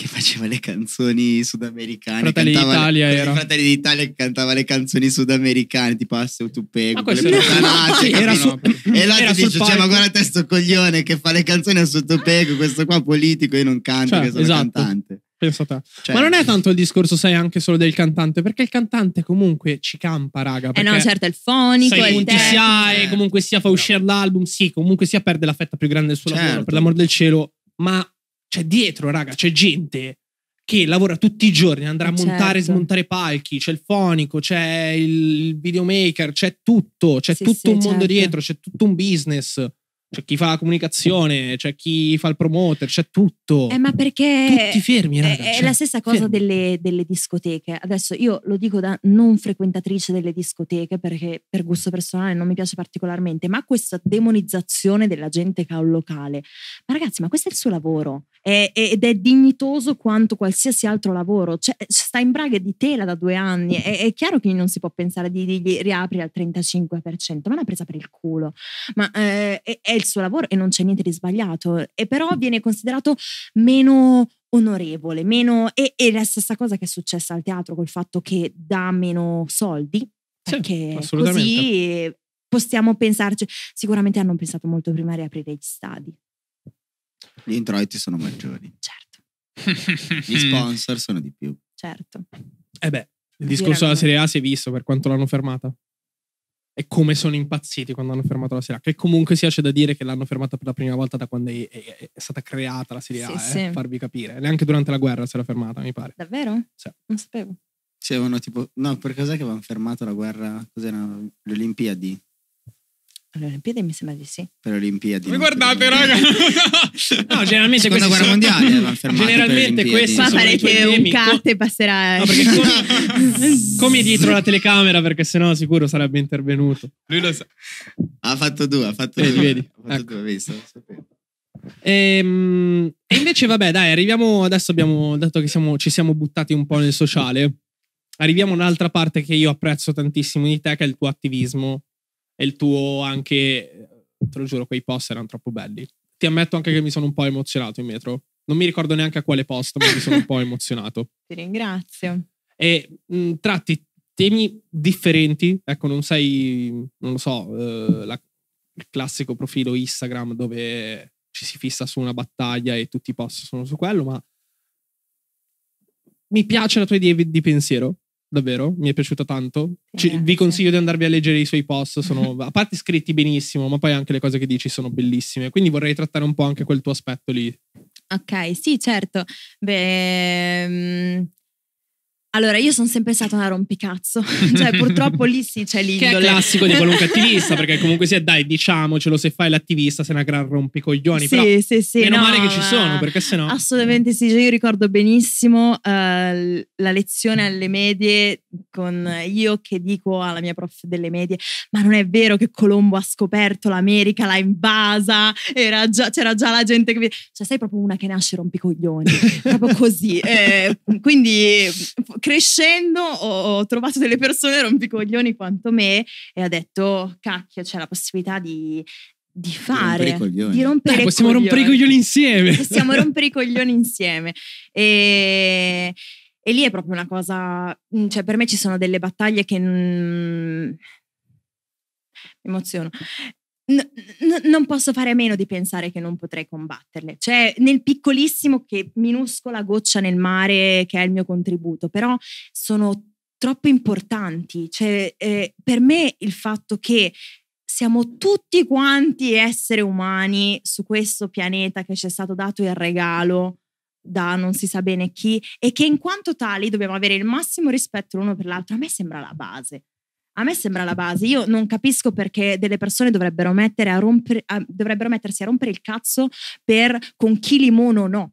B: che faceva le canzoni sudamericane. Fratelli d'Italia le, era. Fratelli d'Italia che cantava le canzoni sudamericane, tipo Asse tu pego, quelle puttanate. era su, e l'altro dice, cioè, ma guarda te sto coglione che fa le canzoni a sottopego, questo qua politico, io non canto, cioè, che sono esatto. cantante. Penso a te. Cioè, ma
A: non è tanto il discorso, sai, anche solo del cantante, perché il cantante comunque ci campa, raga. Eh no, certo,
C: è il fonico, sai, il tecnico. sia,
A: eh. comunque sia fa uscire l'album, sì, comunque sia perde la fetta più grande del suo certo. lavoro, per l'amor del cielo, ma c'è dietro, raga, c'è gente che lavora tutti i giorni, andrà a certo. montare e certo. smontare palchi, c'è il fonico, c'è il videomaker, c'è tutto, c'è sì, tutto sì, un mondo certo. dietro, c'è tutto un business. C'è chi fa la comunicazione, c'è chi fa il promoter, c'è tutto. Eh, ma
C: perché. Tutti fermi, raga. È, cioè, la stessa cosa delle, delle, discoteche. Adesso io lo dico da non frequentatrice delle discoteche perché per gusto personale non mi piace particolarmente, ma questa demonizzazione della gente che ha un locale. Ma ragazzi, ma questo è il suo lavoro è, ed è dignitoso quanto qualsiasi altro lavoro. Cioè, sta in braghe di tela da due anni, è, è chiaro che non si può pensare di dirgli riapri al 35%, ma è una presa per il culo, ma eh, è, è il suo lavoro e non c'è niente di sbagliato, e però viene considerato meno onorevole, meno, e, e, la stessa cosa che è successa al teatro col fatto che dà meno soldi, perché sì, così eh, possiamo pensarci, sicuramente hanno pensato molto prima a riaprire gli stadi.
B: Gli introiti sono maggiori. Certo. Gli sponsor sono di più.
C: Certo.
A: E eh beh, il discorso della Serie A si è visto per quanto l'hanno fermata. E come sono impazziti quando hanno fermato la Serie A. Che comunque sia c'è da dire che l'hanno fermata per la prima volta da quando è, è, è stata creata
B: la Serie sì, A, eh, sì. farvi capire. Neanche durante la guerra si era fermata, mi pare.
C: Davvero? Sì. Non sapevo.
B: Sì, tipo... No, per cos'è che avevano fermato la guerra? Cos'erano le Olimpiadi?
C: Alle Olimpiadi mi sembra di sì.
B: Per le Olimpiadi. Mi guardate, raga.
C: no,
B: generalmente Seconda guerra sono... mondiale. Eh, generalmente questa. Ma farete un cut
C: e passerà. No, perché come...
A: come dietro la telecamera, perché sennò sicuro sarebbe intervenuto. Lui lo sa.
B: Ha fatto due, ha fatto vedi, due. Vedi. Ha fatto ecco. due, visto. Ehm,
A: e invece, vabbè, dai, arriviamo. Adesso abbiamo, dato che siamo, ci siamo buttati un po' nel sociale, arriviamo a un'altra parte che io apprezzo tantissimo di te, che è il tuo attivismo e il tuo anche, te lo giuro, quei post erano troppo belli. Ti ammetto anche che mi sono un po' emozionato in metro. Non mi ricordo neanche a quale post, ma mi sono un po' emozionato.
C: Ti ringrazio.
A: E mh, tratti temi differenti, ecco, non sei, non lo so, eh, la, il classico profilo Instagram dove ci si fissa su una battaglia e tutti i post sono su quello, ma mi piace la tua idea di pensiero davvero, mi è piaciuta tanto. Ci, vi consiglio di andarvi a leggere i suoi post, sono a parte scritti benissimo, ma poi anche le cose che dici sono bellissime, quindi vorrei trattare un po' anche quel tuo aspetto lì.
C: Ok, sì, certo. Beh, mm, allora, io sono sempre stata una rompicazzo, cioè purtroppo lì sì c'è l'indole. Che è classico di qualunque
A: attivista, perché comunque sia, dai, diciamocelo, se fai l'attivista sei una gran rompicoglioni, sì, però
C: sì, sì, meno no, male che ci sono, perché sennò... Assolutamente sì, io ricordo benissimo uh, la lezione alle medie con io che dico alla mia prof delle medie, ma non è vero che Colombo ha scoperto l'America, l'ha invasa, già, c'era già la gente che... Cioè sei proprio una che nasce rompicoglioni, proprio così. Eh, quindi crescendo ho, ho, trovato delle persone rompicoglioni quanto me e ho detto, cacchio, c'è la possibilità di, di fare, di rompere, di rompere Dai, possiamo coglioni. rompere i
A: coglioni insieme. Possiamo rompere
C: i coglioni insieme. E, e lì è proprio una cosa, mm, cioè per me ci sono delle battaglie che... Non... Mi emoziono. N- n- non posso fare a meno di pensare che non potrei combatterle. Cioè, nel piccolissimo che minuscola goccia nel mare che è il mio contributo, però sono troppo importanti. Cioè, eh, per me il fatto che siamo tutti quanti esseri umani su questo pianeta che ci è stato dato il regalo da non si sa bene chi e che in quanto tali dobbiamo avere il massimo rispetto l'uno per l'altro, a me sembra la base. A me sembra la base. Io non capisco perché delle persone dovrebbero, a rompere, a, dovrebbero mettersi a rompere il cazzo per con chi limono o no.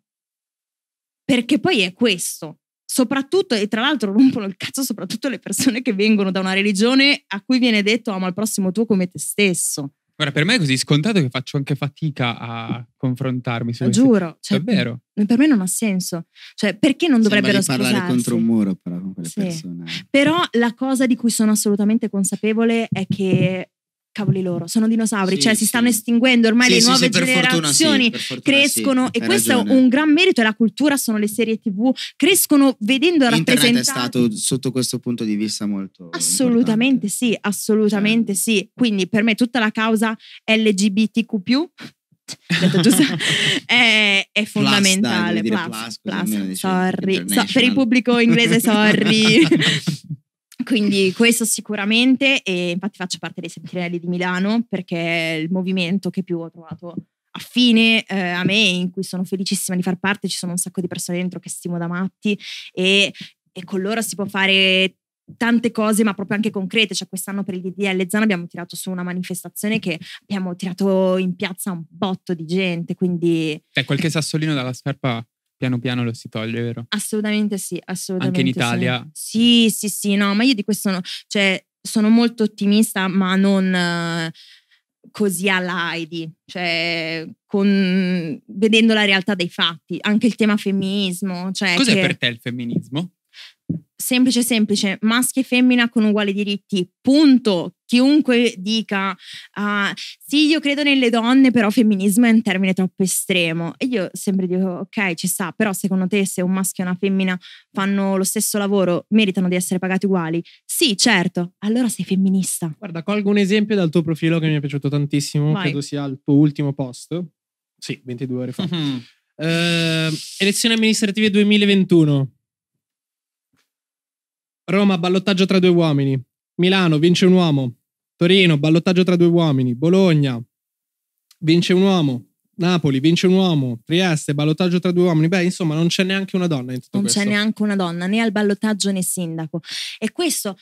C: Perché poi è questo. Soprattutto, e tra l'altro rompono il cazzo soprattutto le persone che vengono da una religione a cui viene detto ama il prossimo tuo come te stesso.
D: Guarda, per me è così scontato che faccio anche fatica a confrontarmi Lo Giuro, cioè,
C: davvero. Mm, per me non ha senso. Cioè, perché non dovrebbero Sembra di parlare contro un
B: muro però con quelle sì. persone.
C: Però la cosa di cui sono assolutamente consapevole è che cavoli loro, sono dinosauri, sì, cioè sì. si stanno estinguendo, ormai sì, le nuove generazioni fortuna, crescono e questo ragione. è un gran merito e la cultura sono le serie TV, crescono vedendo rappresentate. Internet è
B: stato sotto questo punto di vista molto
C: Assolutamente importante. sì, assolutamente certo. sì. Quindi per me tutta la causa LGBTQ+ è, è fondamentale. plus, plus, plus, plus sorry. So, per il pubblico inglese, sorry. Quindi questo sicuramente, e infatti faccio parte dei Sentinelli di Milano perché è il movimento che più ho trovato affine eh, a me, in cui sono felicissima di far parte, ci sono un sacco di persone dentro che stimo da matti e, e con loro si può fare tante cose, ma proprio anche concrete. Cioè, quest'anno per il DDL Zan abbiamo tirato su una manifestazione che abbiamo tirato in piazza un botto di gente. Quindi.
D: Eh, qualche sassolino dalla scarpa piano piano lo si toglie, vero?
C: Assolutamente sì, assolutamente. Anche in Italia. Sì, sì, sì, sì no, ma io di questo no, cioè, sono molto ottimista, ma non eh, così all'Aidi, cioè con, vedendo la realtà dei fatti, anche il tema femminismo. Cioè Cos'è che, per
D: te il femminismo?
C: semplice semplice, maschio e femmina con uguali diritti, punto. Chiunque dica uh, sì, io credo nelle donne, però femminismo è un termine troppo estremo. E io sempre dico ok, ci sta, però secondo te se un maschio e una femmina fanno lo stesso lavoro, meritano di essere pagati uguali? Sì, certo, allora sei femminista.
A: Guarda, colgo un esempio dal tuo profilo che mi è piaciuto tantissimo, Vai. credo sia il tuo ultimo post. Sì, 22 ore fa. Mm-hmm. Uh, elezioni amministrative 2021. Roma, ballottaggio tra due uomini. Milano, vince un uomo. Torino, ballottaggio tra due uomini. Bologna, vince un uomo. Napoli, vince un uomo. Trieste, ballottaggio tra due uomini. Beh, insomma, non c'è neanche una donna in tutto non questo. Non c'è neanche
C: una donna, né al ballottaggio né sindaco. E questo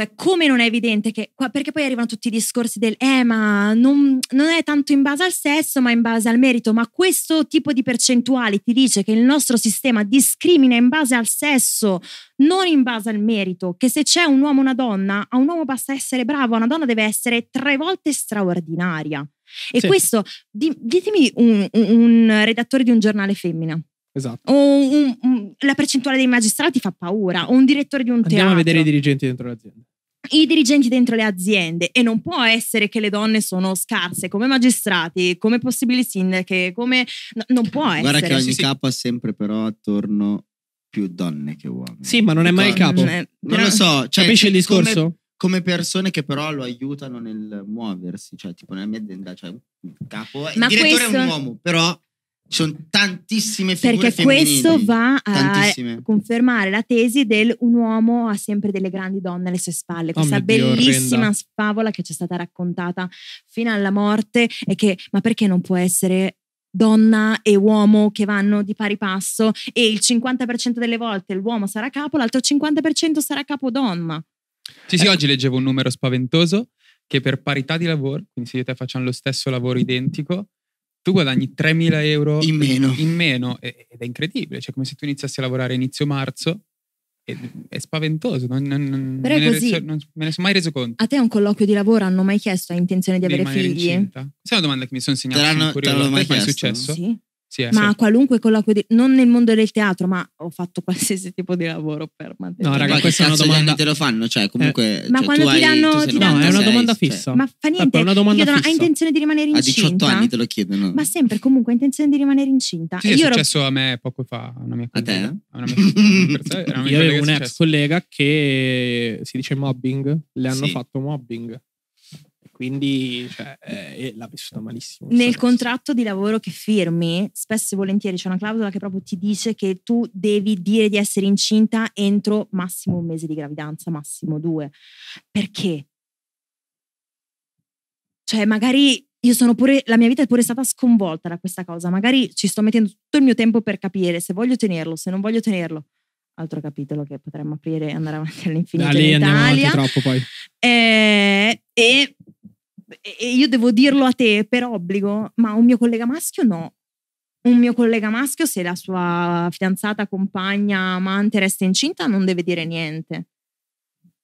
C: cioè, come non è evidente che, perché poi arrivano tutti i discorsi del eh, ma non, non, è tanto in base al sesso, ma in base al merito. Ma questo tipo di percentuali ti dice che il nostro sistema discrimina in base al sesso, non in base al merito. Che se c'è un uomo e una donna, a un uomo basta essere bravo, a una donna deve essere tre volte straordinaria. E sì. questo, di, ditemi un, un, un redattore di un giornale femmina. Esatto. O un, un, la percentuale dei magistrati fa paura, o un direttore di un Andiamo teatro. Andiamo a vedere i
A: dirigenti dentro l'azienda
C: i dirigenti dentro le aziende e non può essere che le donne sono scarse come magistrati, come possibili sindache, come no, non può essere. Guarda che ogni sì, capo
B: ha sempre però attorno più donne che uomini. Sì, ma non è mai il capo. Non, mm, eh, non lo so, cioè, capisci il discorso? Come, come persone che però lo aiutano nel muoversi, cioè tipo nella mia azienda, cioè il capo, eh, ma il direttore questo... è un uomo, però ci sono
C: tantissime figure Perché questo va a eh, confermare la tesi del un uomo ha sempre delle grandi donne alle sue spalle. Oh Questa oh bellissima Dio, favola che ci è stata raccontata fino alla morte e che ma perché non può essere donna e uomo che vanno di pari passo e il 50% delle volte l'uomo sarà capo, l'altro 50% sarà capo donna.
D: Sì, sì, ecco. oggi leggevo un numero spaventoso che per parità di lavoro, quindi se io e te facciamo lo stesso lavoro identico, tu guadagni 3.000 euro in meno, in meno ed è incredibile, cioè come se tu iniziassi a lavorare inizio marzo è spaventoso, non, non, Però me, così, reso, non me ne sono mai reso conto.
C: A te a un colloquio di lavoro hanno mai chiesto hai intenzione di, di avere figli? Incinta.
D: Questa è una domanda che mi sono segnata. Te l'hanno, te l'hanno mai chiesto? È successo? Sì. Sì, eh, ma a
C: qualunque colloquio, di, non nel mondo del teatro, ma ho fatto qualsiasi tipo di lavoro per mantenere. No, raga, ma
B: questa è una domanda. te lo fanno, cioè, eh. comunque. Eh. Ma cioè, quando ti danno. Hai, ti no, è una domanda cioè. fissa. Cioè. Ma
C: fa niente. È una domanda chiedono, hai intenzione di rimanere incinta? A 18 anni te lo chiedono. Ma sempre, comunque, hai intenzione di rimanere incinta. Sì, e è successo
D: ero... a
A: me poco fa, una mia collega. A te? Una mia, una mia Io avevo un ex collega che si dice mobbing, le hanno fatto mobbing quindi cioè, eh, l'ha vissuta malissimo. Nel
C: contratto di lavoro che firmi, spesso e volentieri c'è una clausola che proprio ti dice che tu devi dire di essere incinta entro massimo un mese di gravidanza, massimo due. Perché? Cioè, magari io sono pure, la mia vita è pure stata sconvolta da questa cosa. Magari ci sto mettendo tutto il mio tempo per capire se voglio tenerlo, se non voglio tenerlo altro capitolo che potremmo aprire e andare avanti all'infinito. Da lì andiamo Italia. avanti troppo poi. Eh, e e io devo dirlo a te per obbligo, ma un mio collega maschio no. Un mio collega maschio, se la sua fidanzata, compagna, amante resta incinta, non deve dire niente.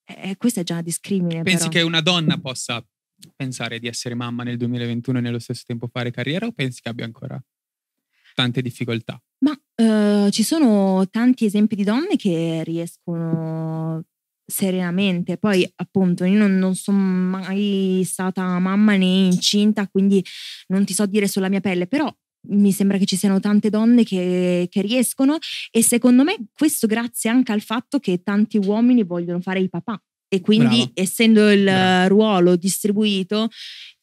C: Eh, questo è già discrimine. Pensi però. che
D: una donna possa pensare di essere mamma nel 2021 e nello stesso tempo fare carriera o pensi che abbia ancora tante difficoltà?
C: Ma eh, ci sono tanti esempi di donne che riescono serenamente. Poi, appunto, io non, non, sono mai stata mamma né incinta, quindi non ti so dire sulla mia pelle, però mi sembra che ci siano tante donne che, che riescono e secondo me questo grazie anche al fatto che tanti uomini vogliono fare i papà e quindi Brava. essendo il Brava. ruolo distribuito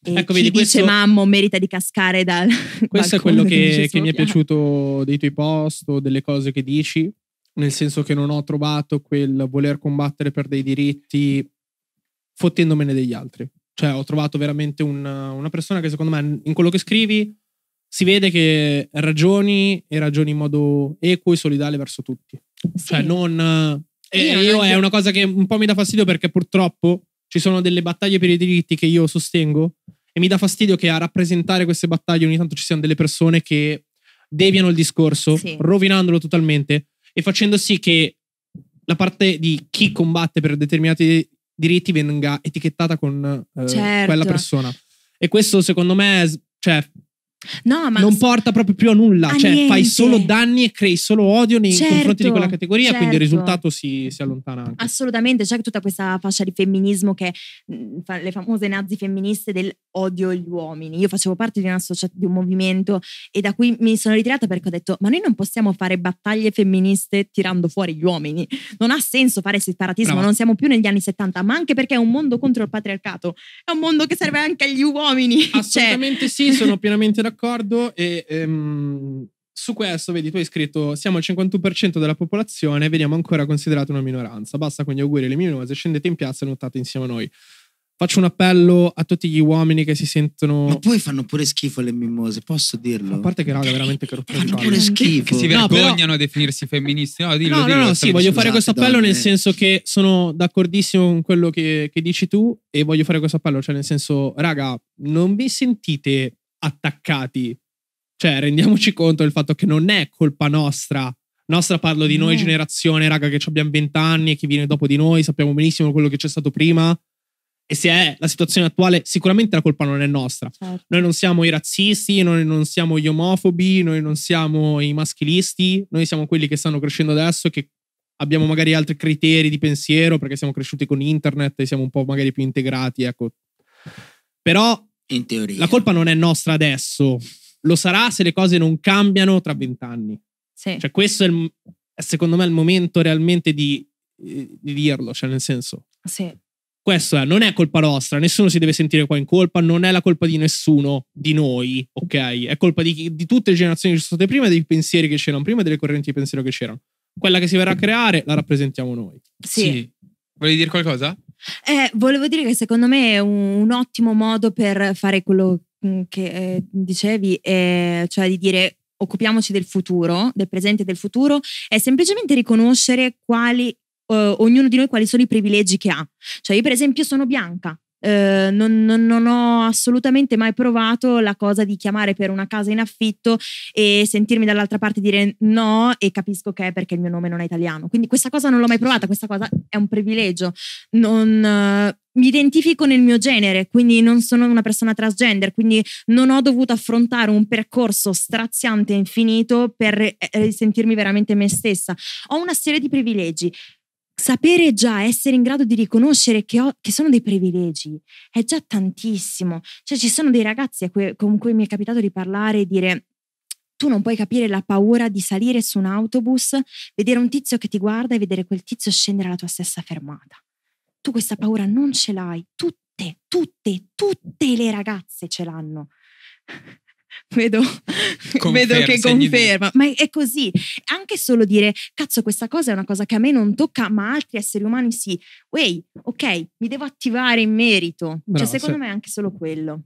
C: e ecco, chi vedi, dice questo, mammo merita di cascare dal questo è quello che,
A: che mi è piaciuto dei tuoi post o delle cose che dici nel senso che non ho trovato quel voler combattere per dei diritti fottendomene degli altri. Cioè, ho trovato veramente una, una persona che secondo me in quello che scrivi si vede che ragioni e ragioni in modo equo e solidale verso tutti. Sì. Cioè, non. E io, io è una cosa che un po' mi dà fastidio perché purtroppo ci sono delle battaglie per i diritti che io sostengo e mi dà fastidio che a rappresentare queste battaglie ogni tanto ci siano delle persone che deviano il discorso, sì. rovinandolo totalmente e facendo sì che la parte di chi combatte per determinati diritti venga etichettata con eh, certo. quella persona. E questo secondo me cioè, No, ma non porta proprio più a nulla, a cioè niente. fai solo danni e crei solo odio nei certo, confronti di quella categoria, certo. quindi il certo. risultato si, si allontana. Anche.
C: Assolutamente, c'è tutta questa fascia di femminismo che mm, le famose nazi femministe del odio gli uomini. Io facevo parte di, di un movimento e da cui mi sono ritirata perché ho detto ma noi non possiamo fare battaglie femministe tirando fuori gli uomini, non ha senso fare separatismo, Brava. non siamo più negli anni 70, ma anche perché è un mondo contro il patriarcato, è un mondo che serve anche agli uomini. Cioè Assolutamente cioè. sì, sono
A: pienamente d'accordo d'accordo e ehm, su questo, vedi, tu hai scritto siamo al 51% della popolazione e veniamo ancora considerati una minoranza. Basta con gli auguri e le minose, scendete in piazza e nottate insieme a noi. Faccio un appello a tutti gli uomini che si
B: sentono. Ma poi fanno pure schifo le mimose, posso dirlo? A parte che, raga, veramente che rotta Fanno pure schifo. Che si vergognano no,
D: però... a definirsi femministi. No, dillo, no, dillo, no, no sì, voglio fare questo appello donne. nel
B: senso che
A: sono d'accordissimo con quello che, che dici tu e voglio fare questo appello, cioè nel senso, raga, non vi sentite attaccati. Cioè, rendiamoci conto del fatto che non è colpa nostra. Nostra parlo di noi, no. generazione, raga, che abbiamo 20 anni e chi viene dopo di noi, sappiamo benissimo quello che c'è stato prima. E se è la situazione attuale, sicuramente la colpa non è nostra. Certo. Noi non siamo i razzisti, noi non siamo gli omofobi, noi non siamo i maschilisti, noi siamo quelli che stanno crescendo adesso e che abbiamo magari altri criteri di pensiero perché siamo cresciuti con internet e siamo un po' magari più integrati, ecco. Però in teoria. La colpa non è nostra adesso, lo sarà se le cose non cambiano tra vent'anni. Sì. Cioè, questo è, il, è, secondo me il momento realmente di, di dirlo, cioè nel senso. Sì. Questo è, non è colpa nostra, nessuno si deve sentire qua in colpa, non è la colpa di nessuno di noi, ok? È colpa di, di tutte le generazioni che sono state prima, dei pensieri che c'erano prima, delle correnti di pensiero che c'erano. Quella che si verrà a creare la rappresentiamo noi. Sì. sì. Volevi dire qualcosa?
C: Eh, volevo dire che secondo me è un, un ottimo modo per fare quello mm, che eh, dicevi, eh, cioè di dire occupiamoci del futuro, del presente e del futuro, è semplicemente riconoscere quali, eh, ognuno di noi quali sono i privilegi che ha. Cioè io per esempio sono bianca, eh, non, non, non, ho assolutamente mai provato la cosa di chiamare per una casa in affitto e sentirmi dall'altra parte dire no e capisco che è perché il mio nome non è italiano. Quindi questa cosa non l'ho mai provata, questa cosa è un privilegio. Non, eh, mi identifico nel mio genere, quindi non sono una persona transgender, quindi non ho dovuto affrontare un percorso straziante e infinito per eh, sentirmi veramente me stessa. Ho una serie di privilegi sapere già, essere in grado di riconoscere che, ho, che sono dei privilegi è già tantissimo. Cioè ci sono dei ragazzi con cui mi è capitato di parlare e dire tu non puoi capire la paura di salire su un autobus, vedere un tizio che ti guarda e vedere quel tizio scendere alla tua stessa fermata. Tu questa paura non ce l'hai, tutte, tutte, tutte le ragazze ce l'hanno. Vedo, vedo, che conferma. Ma è così. Anche solo dire, cazzo, questa cosa è una cosa che a me non tocca, ma altri esseri umani sì. Wey, ok, mi devo attivare in merito. Cioè, Bravo, cioè, secondo se... me è anche solo quello.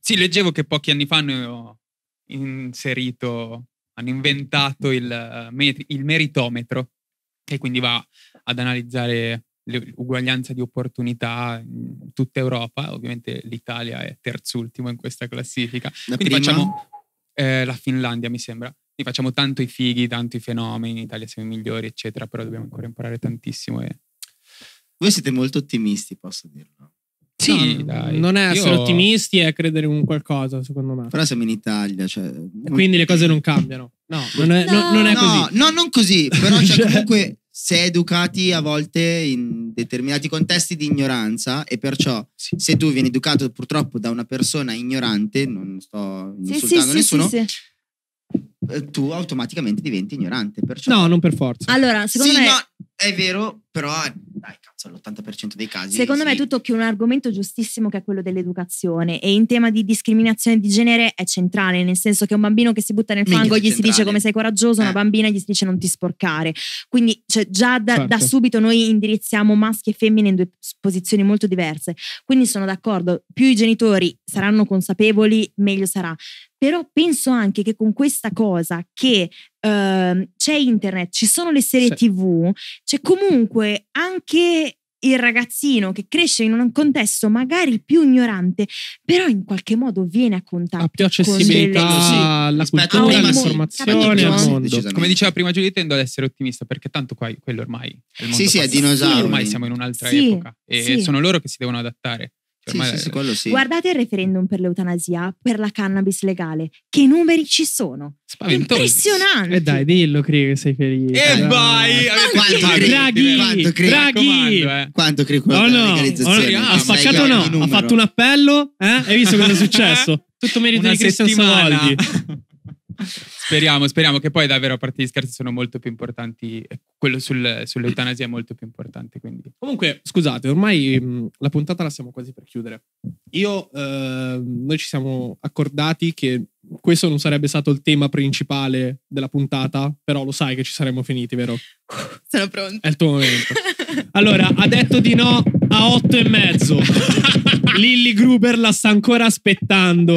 D: Sì, leggevo che pochi anni fa hanno inserito, hanno inventato il, eh, il meritometro, che quindi va ad analizzare l'uguaglianza di opportunità in tutta Europa, ovviamente l'Italia è terzultimo in questa classifica. La Quindi prima... facciamo eh, la Finlandia, mi sembra. Quindi facciamo tanto i fighi, tanto i fenomeni, in Italia siamo i migliori, eccetera, però dobbiamo ancora imparare tantissimo. E...
B: Voi siete molto ottimisti, posso dirlo. Sì, no, non è essere Io...
A: ottimisti, è credere in qualcosa, secondo me. Però
B: siamo in Italia, cioè... Quindi le cose non cambiano. No, non è, no, no, non è così. No, non così, però cioè, comunque sei educati a volte in determinati contesti di ignoranza e perciò sì. se tu vieni educato purtroppo da una persona ignorante, non sto sì, insultando sì, nessuno, eh, tu automaticamente diventi ignorante. Perciò... No, non per forza.
C: Allora, secondo me... No,
B: è vero, però dai, cazzo, all'80% dei casi. Secondo sì. me tu
C: tocchi un argomento giustissimo che è quello dell'educazione e in tema di discriminazione di genere è centrale, nel senso che un bambino che si butta nel fango Minchia gli si dice come sei coraggioso, eh. una bambina gli si dice non ti sporcare. Quindi cioè, già da, certo. da, subito noi indirizziamo maschi e femmine in due posizioni molto diverse. Quindi sono d'accordo, più i genitori saranno consapevoli, meglio sarà. Però penso anche che con questa cosa che Ehm, c'è internet, ci sono le serie sì. tv, c'è comunque anche il ragazzino che cresce in un contesto magari più ignorante, però in qualche modo viene a contatto. Ha più accessibilità delle... sì, alla
B: cultura, all'informazione, al mondo. Come
D: diceva prima Giulia, tendo ad essere ottimista perché tanto qua, quello ormai è il mondo Sì, passato. sì, è dinosauro. Ormai siamo in un'altra sì, epoca e sì. sono loro che si devono adattare. Sì, sì, sì, quello sì. Guardate
C: il referendum per l'eutanasia, per la cannabis legale. Che numeri ci sono? Impressionante. E eh dai,
A: dillo, credo che sei felice. E eh vai! Quanto credi? Draghi! Quanto credi? Eh. Quanto oh no, legalizzazione? Oh no, ha spaccato no, ha fatto un appello, eh? Hai visto cosa è successo? Tutto merito Una di Cristian Soldi.
D: Speriamo, speriamo che poi davvero a parte gli scherzi sono molto più importanti, eh, quello sul, sull'eutanasia è molto più importante. Quindi.
A: Comunque, scusate, ormai mh, mm, la puntata la stiamo quasi per chiudere. Io, eh, noi ci siamo accordati che questo non sarebbe stato il tema principale della puntata, però lo sai che ci saremmo finiti, vero?
C: Sono pronto.
A: È il tuo momento. Allora, ha detto di no a otto e mezzo. Lilly Gruber la sta ancora aspettando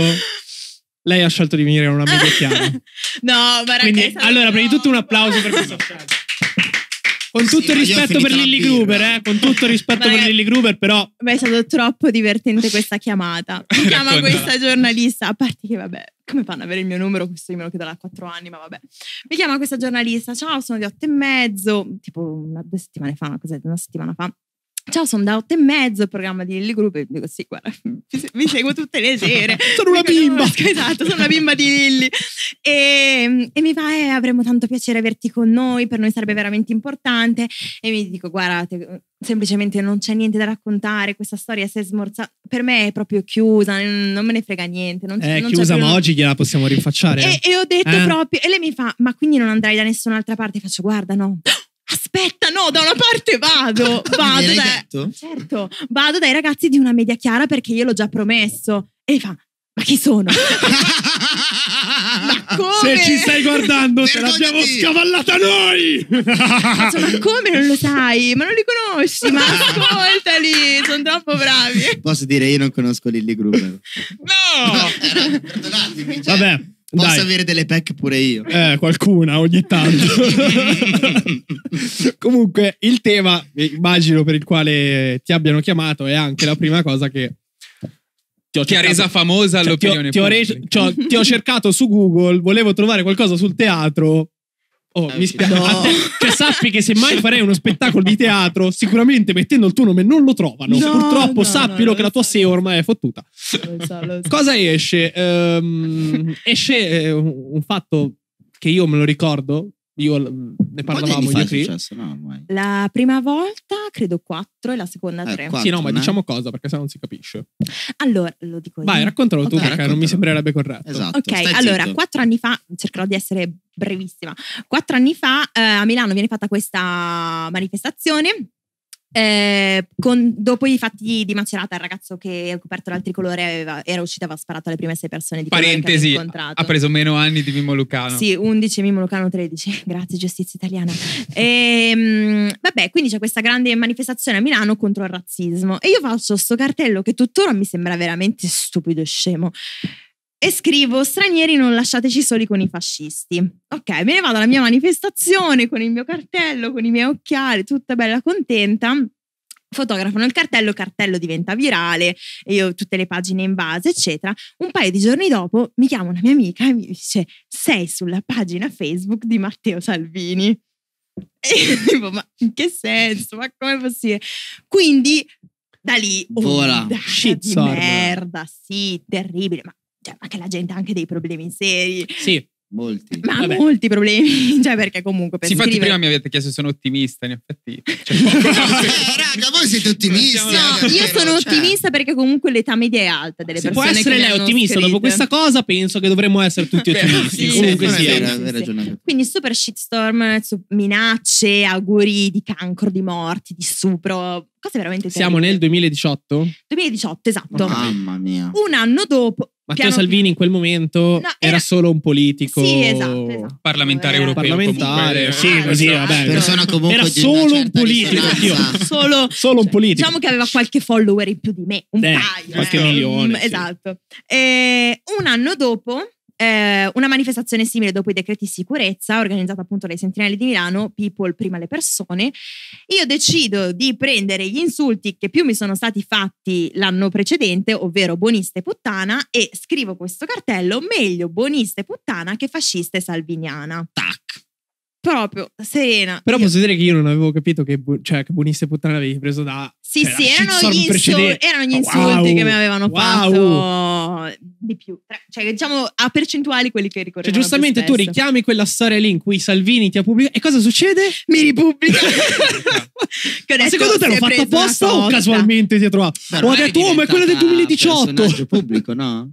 A: lei ha scelto di venire in una media chiara.
C: no, ma Quindi,
A: allora, prima di tutto un applauso per questa scelta. Con tutto il rispetto per Lilly Gruber, eh? con tutto il rispetto per Lilly Gruber, però.
C: Beh, è stato troppo divertente questa chiamata. Mi chiama questa giornalista, a parte che, vabbè, come fanno ad avere il mio numero? Questo io me lo chiedo da quattro anni, ma vabbè. Mi chiama questa giornalista, ciao, sono di otto e mezzo, tipo una, due settimane fa, una, cosa, una settimana fa. Ciao, sono da otto e mezzo al programma di Lilly Group. E dico, sì, guarda, vi seguo tutte le sere. sono una bimba. Esatto, sono una bimba di Lilly. E, ehm, e, mi fa, eh, avremmo tanto piacere averti con noi, per noi sarebbe veramente importante. E mi dico, guardate, semplicemente non c'è niente da raccontare, questa storia si è smorzata, per me è proprio chiusa, non me ne frega niente. Non, è eh, non chiusa, ma oggi
A: gliela possiamo rinfacciare. E, e ho detto eh? proprio,
C: e lei mi fa, ma quindi non andrai da nessun'altra parte? E faccio, guarda, no aspetta, no, da una parte vado, vado, dai, certo, vado dai ragazzi di una media chiara perché io l'ho già promesso. E fa, ma chi sono? ma come? Se ci stai guardando, te l'abbiamo scavallata noi! Faccio, ma come non lo sai? Ma non li conosci? Ma ascoltali, sono troppo bravi.
B: Posso dire, io non conosco Lily Gruber. No! no era, era, era, Vabbè. Posso Dai. avere delle pack pure io.
A: Eh, qualcuna ogni tanto. Comunque, il tema, immagino, per il quale ti abbiano chiamato è anche la prima cosa che ti ho cercato, ha resa famosa l'opinione. Cioè, ti ho, ti ho, re, cioè, ti ho cercato su Google, volevo trovare qualcosa sul teatro, Oh, mi spiace. No. Cioè, sappi che se mai farei uno spettacolo di teatro, sicuramente mettendo il tuo nome non lo trovano. No, Purtroppo no, sappilo che la tua SEO ormai è fottuta. Lo so, lo so. Cosa esce? Um, esce eh, un fatto che io me lo ricordo io mm, ne parlavamo io qui. No,
C: la prima volta credo quattro e la seconda eh, tre. Eh, sì, no, ma eh. diciamo
A: cosa perché se non si capisce.
C: Allora, lo dico io. Vai, raccontalo okay, tu perché raccontalo. non mi
A: sembrerebbe corretto. Esatto. Ok, Stai allora, zitto. 4
C: anni fa, cercherò di essere brevissima. Quattro anni fa eh, a Milano viene fatta questa manifestazione eh, con, dopo i fatti di Macerata, il ragazzo che ha coperto l'altricolore aveva, era uscito e aveva sparato alle prime sei persone di Parentesi, che ha preso
D: meno anni di Mimmo Lucano. Sì,
C: 11 Mimmo Lucano 13. Grazie, giustizia italiana. e, ehm, vabbè, quindi c'è questa grande manifestazione a Milano contro il razzismo. E io faccio sto cartello che tuttora mi sembra veramente stupido e scemo e scrivo stranieri non lasciateci soli con i fascisti. Ok, me ne vado alla mia manifestazione con il mio cartello, con i miei occhiali, tutta bella contenta. Fotografano il cartello, il cartello diventa virale, io ho tutte le pagine in base, eccetera. Un paio di giorni dopo mi chiama una mia amica e mi dice: Sei sulla pagina Facebook di Matteo Salvini. E io dico: Ma in che senso? Ma come è possibile? Quindi da lì, oh, Vola. di merda, sì, terribile. Ma cioè, ma che la gente ha anche dei problemi seri. Sì.
B: Molti. Ma Vabbè. molti problemi,
C: cioè perché comunque per Sì, infatti scrivere... prima
D: mi avete chiesto se sono ottimista, in effetti. Cioè, no,
B: raga, voi siete ottimisti. No, io sono cioè...
C: ottimista perché comunque l'età media è alta delle se persone. Può essere lei ottimista scritte. dopo questa
A: cosa, penso che dovremmo essere tutti ottimisti. sì, comunque sì, sia. Vera, sì. Eh.
C: Quindi super shitstorm, minacce, auguri di cancro, di morti, di stupro, cose veramente terribili. Siamo nel
A: 2018?
C: 2018, esatto. Mamma mia. Un anno dopo Matteo Piano...
A: Salvini in quel momento no, era... era... solo un politico sì, esatto, esatto. parlamentare era... europeo. Parlamentare, comunque. sì, così, esatto. vabbè. Persona comunque era solo un politico.
C: solo, solo un cioè, politico. Diciamo che aveva qualche follower in più di me, un eh, paio. Qualche ecco. mm, esatto. eh. milione. Esatto. Sì. E un anno dopo eh, una manifestazione simile dopo i decreti sicurezza, organizzata appunto dai Sentinelle di Milano, People prima le persone. Io decido di prendere gli insulti che più mi sono stati fatti l'anno precedente, ovvero boniste puttana, e scrivo questo cartello, meglio boniste puttana che fasciste salviniana. Tac proprio serena. Però
A: io. posso dire che io non avevo capito che, bu- cioè, che buonista e puttana l'avevi preso da sì, cioè, sì, erano gli, insul- erano gli, insulti wow, che mi avevano wow. fatto
C: di più. Cioè, diciamo, a percentuali quelli che ricordo. Cioè, giustamente tu richiami
A: quella storia lì in cui Salvini ti ha pubblicato. E cosa succede? Mi ripubblica.
C: detto, secondo te l'ho fatto
A: apposta o casualmente ti ha trovato? Beh, ho detto, oh, ma è quella del 2018.
B: pubblico, no?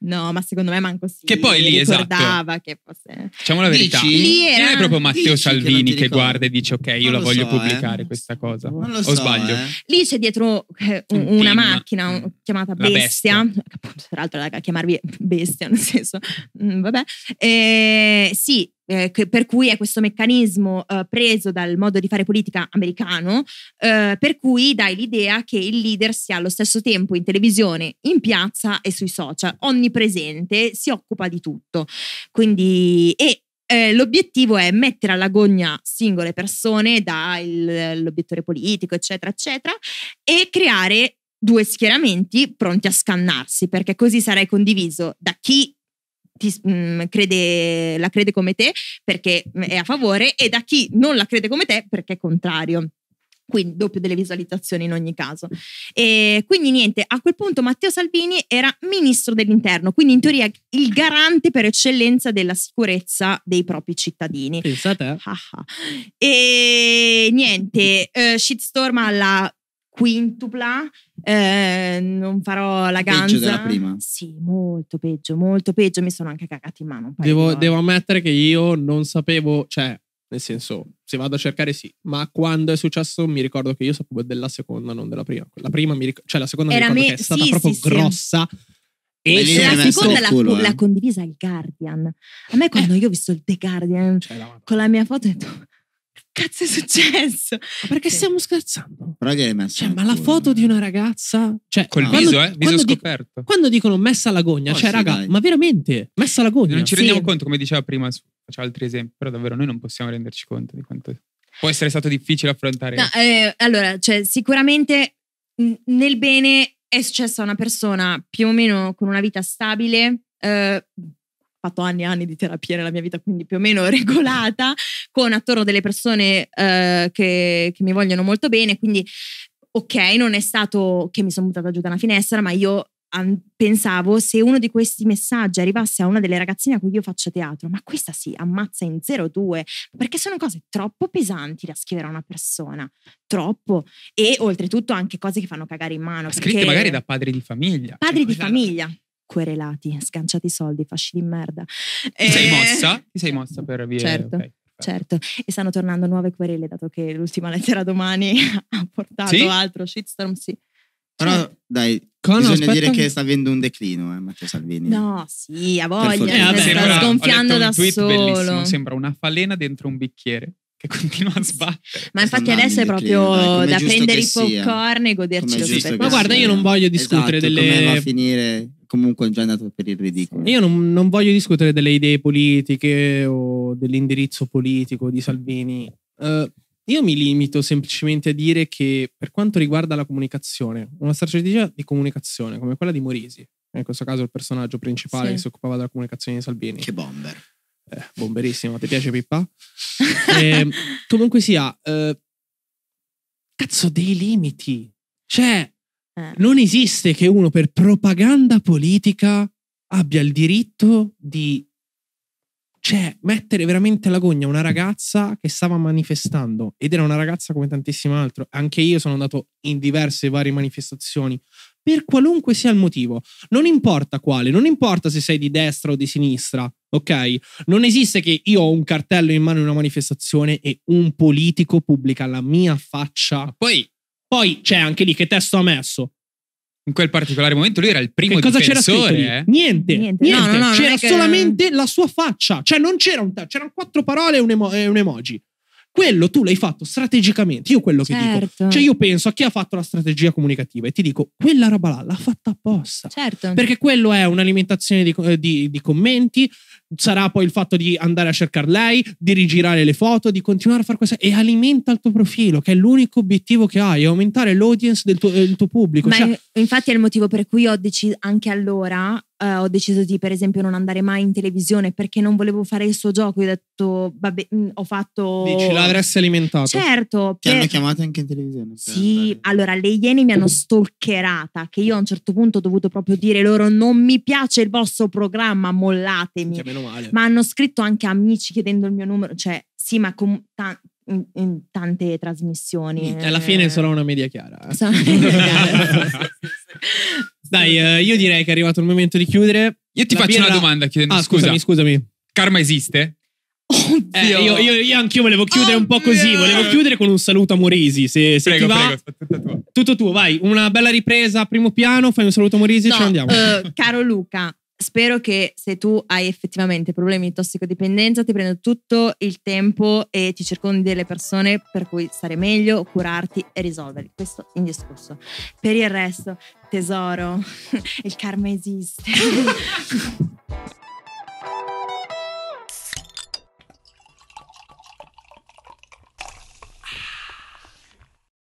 C: no, ma secondo me manco sì. Che poi lì, esatto. ricordava esatto. che fosse... Diciamo la verità. Dici, lì era... Non è proprio Matteo Salvini che, che guarda
D: e dice, ok, io non la voglio so, pubblicare eh. questa cosa. Non lo o sbaglio?
C: Eh. Lì c'è dietro eh, un, un una macchina mm. un, chiamata bestia, bestia. tra l'altro raga, chiamarvi bestia nel senso, mm, vabbè, eh, sì, eh, che, per cui è questo meccanismo eh, preso dal modo di fare politica americano, eh, per cui dai l'idea che il leader sia allo stesso tempo in televisione, in piazza e sui social, onnipresente, si occupa di tutto. Quindi, e eh, l'obiettivo è mettere all'agonia singole persone dall'obiettore politico, eccetera, eccetera, e creare due schieramenti pronti a scannarsi, perché così sarai condiviso da chi ti, mh, mm, crede, la crede come te perché è a favore e da chi non la crede come te perché è contrario quindi doppio delle visualizzazioni in ogni caso. E quindi niente, a quel punto Matteo Salvini era ministro dell'interno, quindi in teoria il garante per eccellenza della sicurezza dei propri cittadini. Pensate. Ah, ah. e niente, uh, shitstorm alla quintupla. Eh, non farò la ganza. Peggio della prima. Sì, molto peggio, molto peggio. Mi sono anche cagata in mano. Devo,
A: devo, ammettere che io non sapevo, cioè, nel senso, se vado a cercare sì, ma quando è successo mi ricordo che io sapevo della seconda, non della prima. La prima mi ricordo, cioè la seconda Era mi ricordo me- che è stata sì, proprio sì, grossa. E
C: la seconda la, eh. l'ha condivisa il Guardian. A me quando eh. io ho visto il The Guardian cioè, con la mia foto ho detto cazzo è successo? perché sì. stiamo scherzando?
B: Cioè, ma
A: la foto di una ragazza,
B: cioè, col quando, viso, eh? Viso quando scoperto.
A: Dico, quando dicono messa all'agonia, oh, cioè, sì, raga, dai. ma veramente messa all'agonia. Non ci rendiamo sì.
D: conto, come diceva prima, faccio altri esempi, però davvero noi non possiamo renderci conto di quanto può essere stato difficile affrontare. No,
C: eh, allora, cioè, sicuramente nel bene è successo a una persona più o meno con una vita stabile. Eh, fatto anni e anni di terapia nella mia vita, quindi più o meno regolata, con attorno delle persone eh, che, che mi vogliono molto bene, quindi ok, non è stato che mi sono buttata giù da una finestra, ma io pensavo se uno di questi messaggi arrivasse a una delle ragazzine a cui io faccio teatro, ma questa si ammazza in 0-2, perché sono cose troppo pesanti da scrivere a una persona, troppo, e oltretutto anche cose che fanno cagare in mano. Scritte magari da
D: padri di famiglia. Padri
C: cioè, di famiglia querelati, scanciati soldi, fasci di merda. Ti
D: sei eh, mossa? Ti sei mossa per via... Certo. Okay.
C: Certo, e stanno tornando nuove querele, dato che l'ultima lettera domani ha portato sì? altro shitstorm, sì.
B: Però cioè, dai, Con, bisogna aspetta. dire che sta avendo un declino eh, Matteo Salvini.
C: No, sì, ha voglia, eh, vabbè, sta sembra, sgonfiando da solo. Bellissimo. Sembra
D: una falena
B: dentro un bicchiere che
D: continua a sbattere. Ma infatti adesso è proprio
C: da prendere i popcorn e goderci lo spettacolo. Ma guarda, io non voglio
B: discutere esatto, delle... Come va a finire comunque già andato per il ridicolo. Io
A: non, non voglio discutere delle idee politiche o dell'indirizzo politico di Salvini. Uh, io mi limito semplicemente a dire che per quanto riguarda la comunicazione, una strategia di comunicazione come quella di Morisi, in questo caso il personaggio principale sì. che si occupava della comunicazione di Salvini. Che bomber eh, bomberissimo, ti piace Pippa? eh, comunque sia, eh, cazzo dei limiti. Cioè, eh. non esiste che uno per propaganda politica abbia il diritto di cioè, mettere veramente alla gogna una ragazza che stava manifestando ed era una ragazza come tantissimo altro. Anche io sono andato in diverse varie manifestazioni per qualunque sia il motivo. Non importa quale, non importa se sei di destra o di sinistra. Ok? Non esiste che io ho un cartello in mano in una manifestazione e un politico pubblica la mia faccia. Poi, poi c'è anche lì che testo ha messo. In quel particolare momento lui era il primo che cosa difensore. C'era eh? Niente, niente. niente. No, no, no, c'era solamente che... la sua faccia. Cioè non c'era un... Te- c'erano quattro parole e un, emo- e un emoji. Quello tu l'hai fatto strategicamente. Io quello certo. che dico. Certo. Cioè, io penso a chi ha fatto la strategia comunicativa e ti dico, quella roba là l'ha fatta
C: apposta. Certo. Perché
A: quello è un'alimentazione di, eh, di, di commenti. Sarà poi il fatto di andare a cercare lei, di rigirare le foto, di continuare a fare questa. E alimenta il tuo profilo, che è l'unico obiettivo che hai, è aumentare l'audience del tuo, del eh, tuo pubblico. Cioè,
C: infatti è il motivo per cui ho deciso anche allora eh, ho deciso di per esempio non andare mai in televisione perché non volevo fare il suo gioco, ho detto vabbè, mh, mm, ho fatto... Dici,
A: l'avresti alimentato. Certo. Ti per... hanno chiamata anche in televisione.
C: Sì, andare. allora le Iene mi hanno stalkerata, che io a un certo punto ho dovuto proprio dire loro non mi piace il vostro programma, mollatemi. Che meno male. Ma hanno scritto anche amici chiedendo il mio numero, cioè sì, ma com- ta- in, in, tante trasmissioni. Alla fine eh. sarò
A: una media chiara.
C: Eh. Sarò una media chiara.
A: Dai, eh, io direi che è arrivato il momento di chiudere. Io ti La faccio birra- una domanda chiedendo Ah, scusa. scusami,
D: scusami. Karma
A: esiste? Eh, Oddio. io, io, io anch'io volevo chiudere un po' così. Volevo chiudere con un saluto a Morisi. Se, se Prego, ti va, prego, sta tutta tutto tuo, vai. Una bella ripresa a primo piano. Fai un saluto a Morisi e ce andiamo. eh,
C: caro Luca, spero che se tu hai effettivamente problemi di tossicodipendenza ti prendo tutto il tempo e ti circondi delle persone per cui stare meglio, curarti e risolverli. Questo in discorso. Per il resto, tesoro, il karma esiste.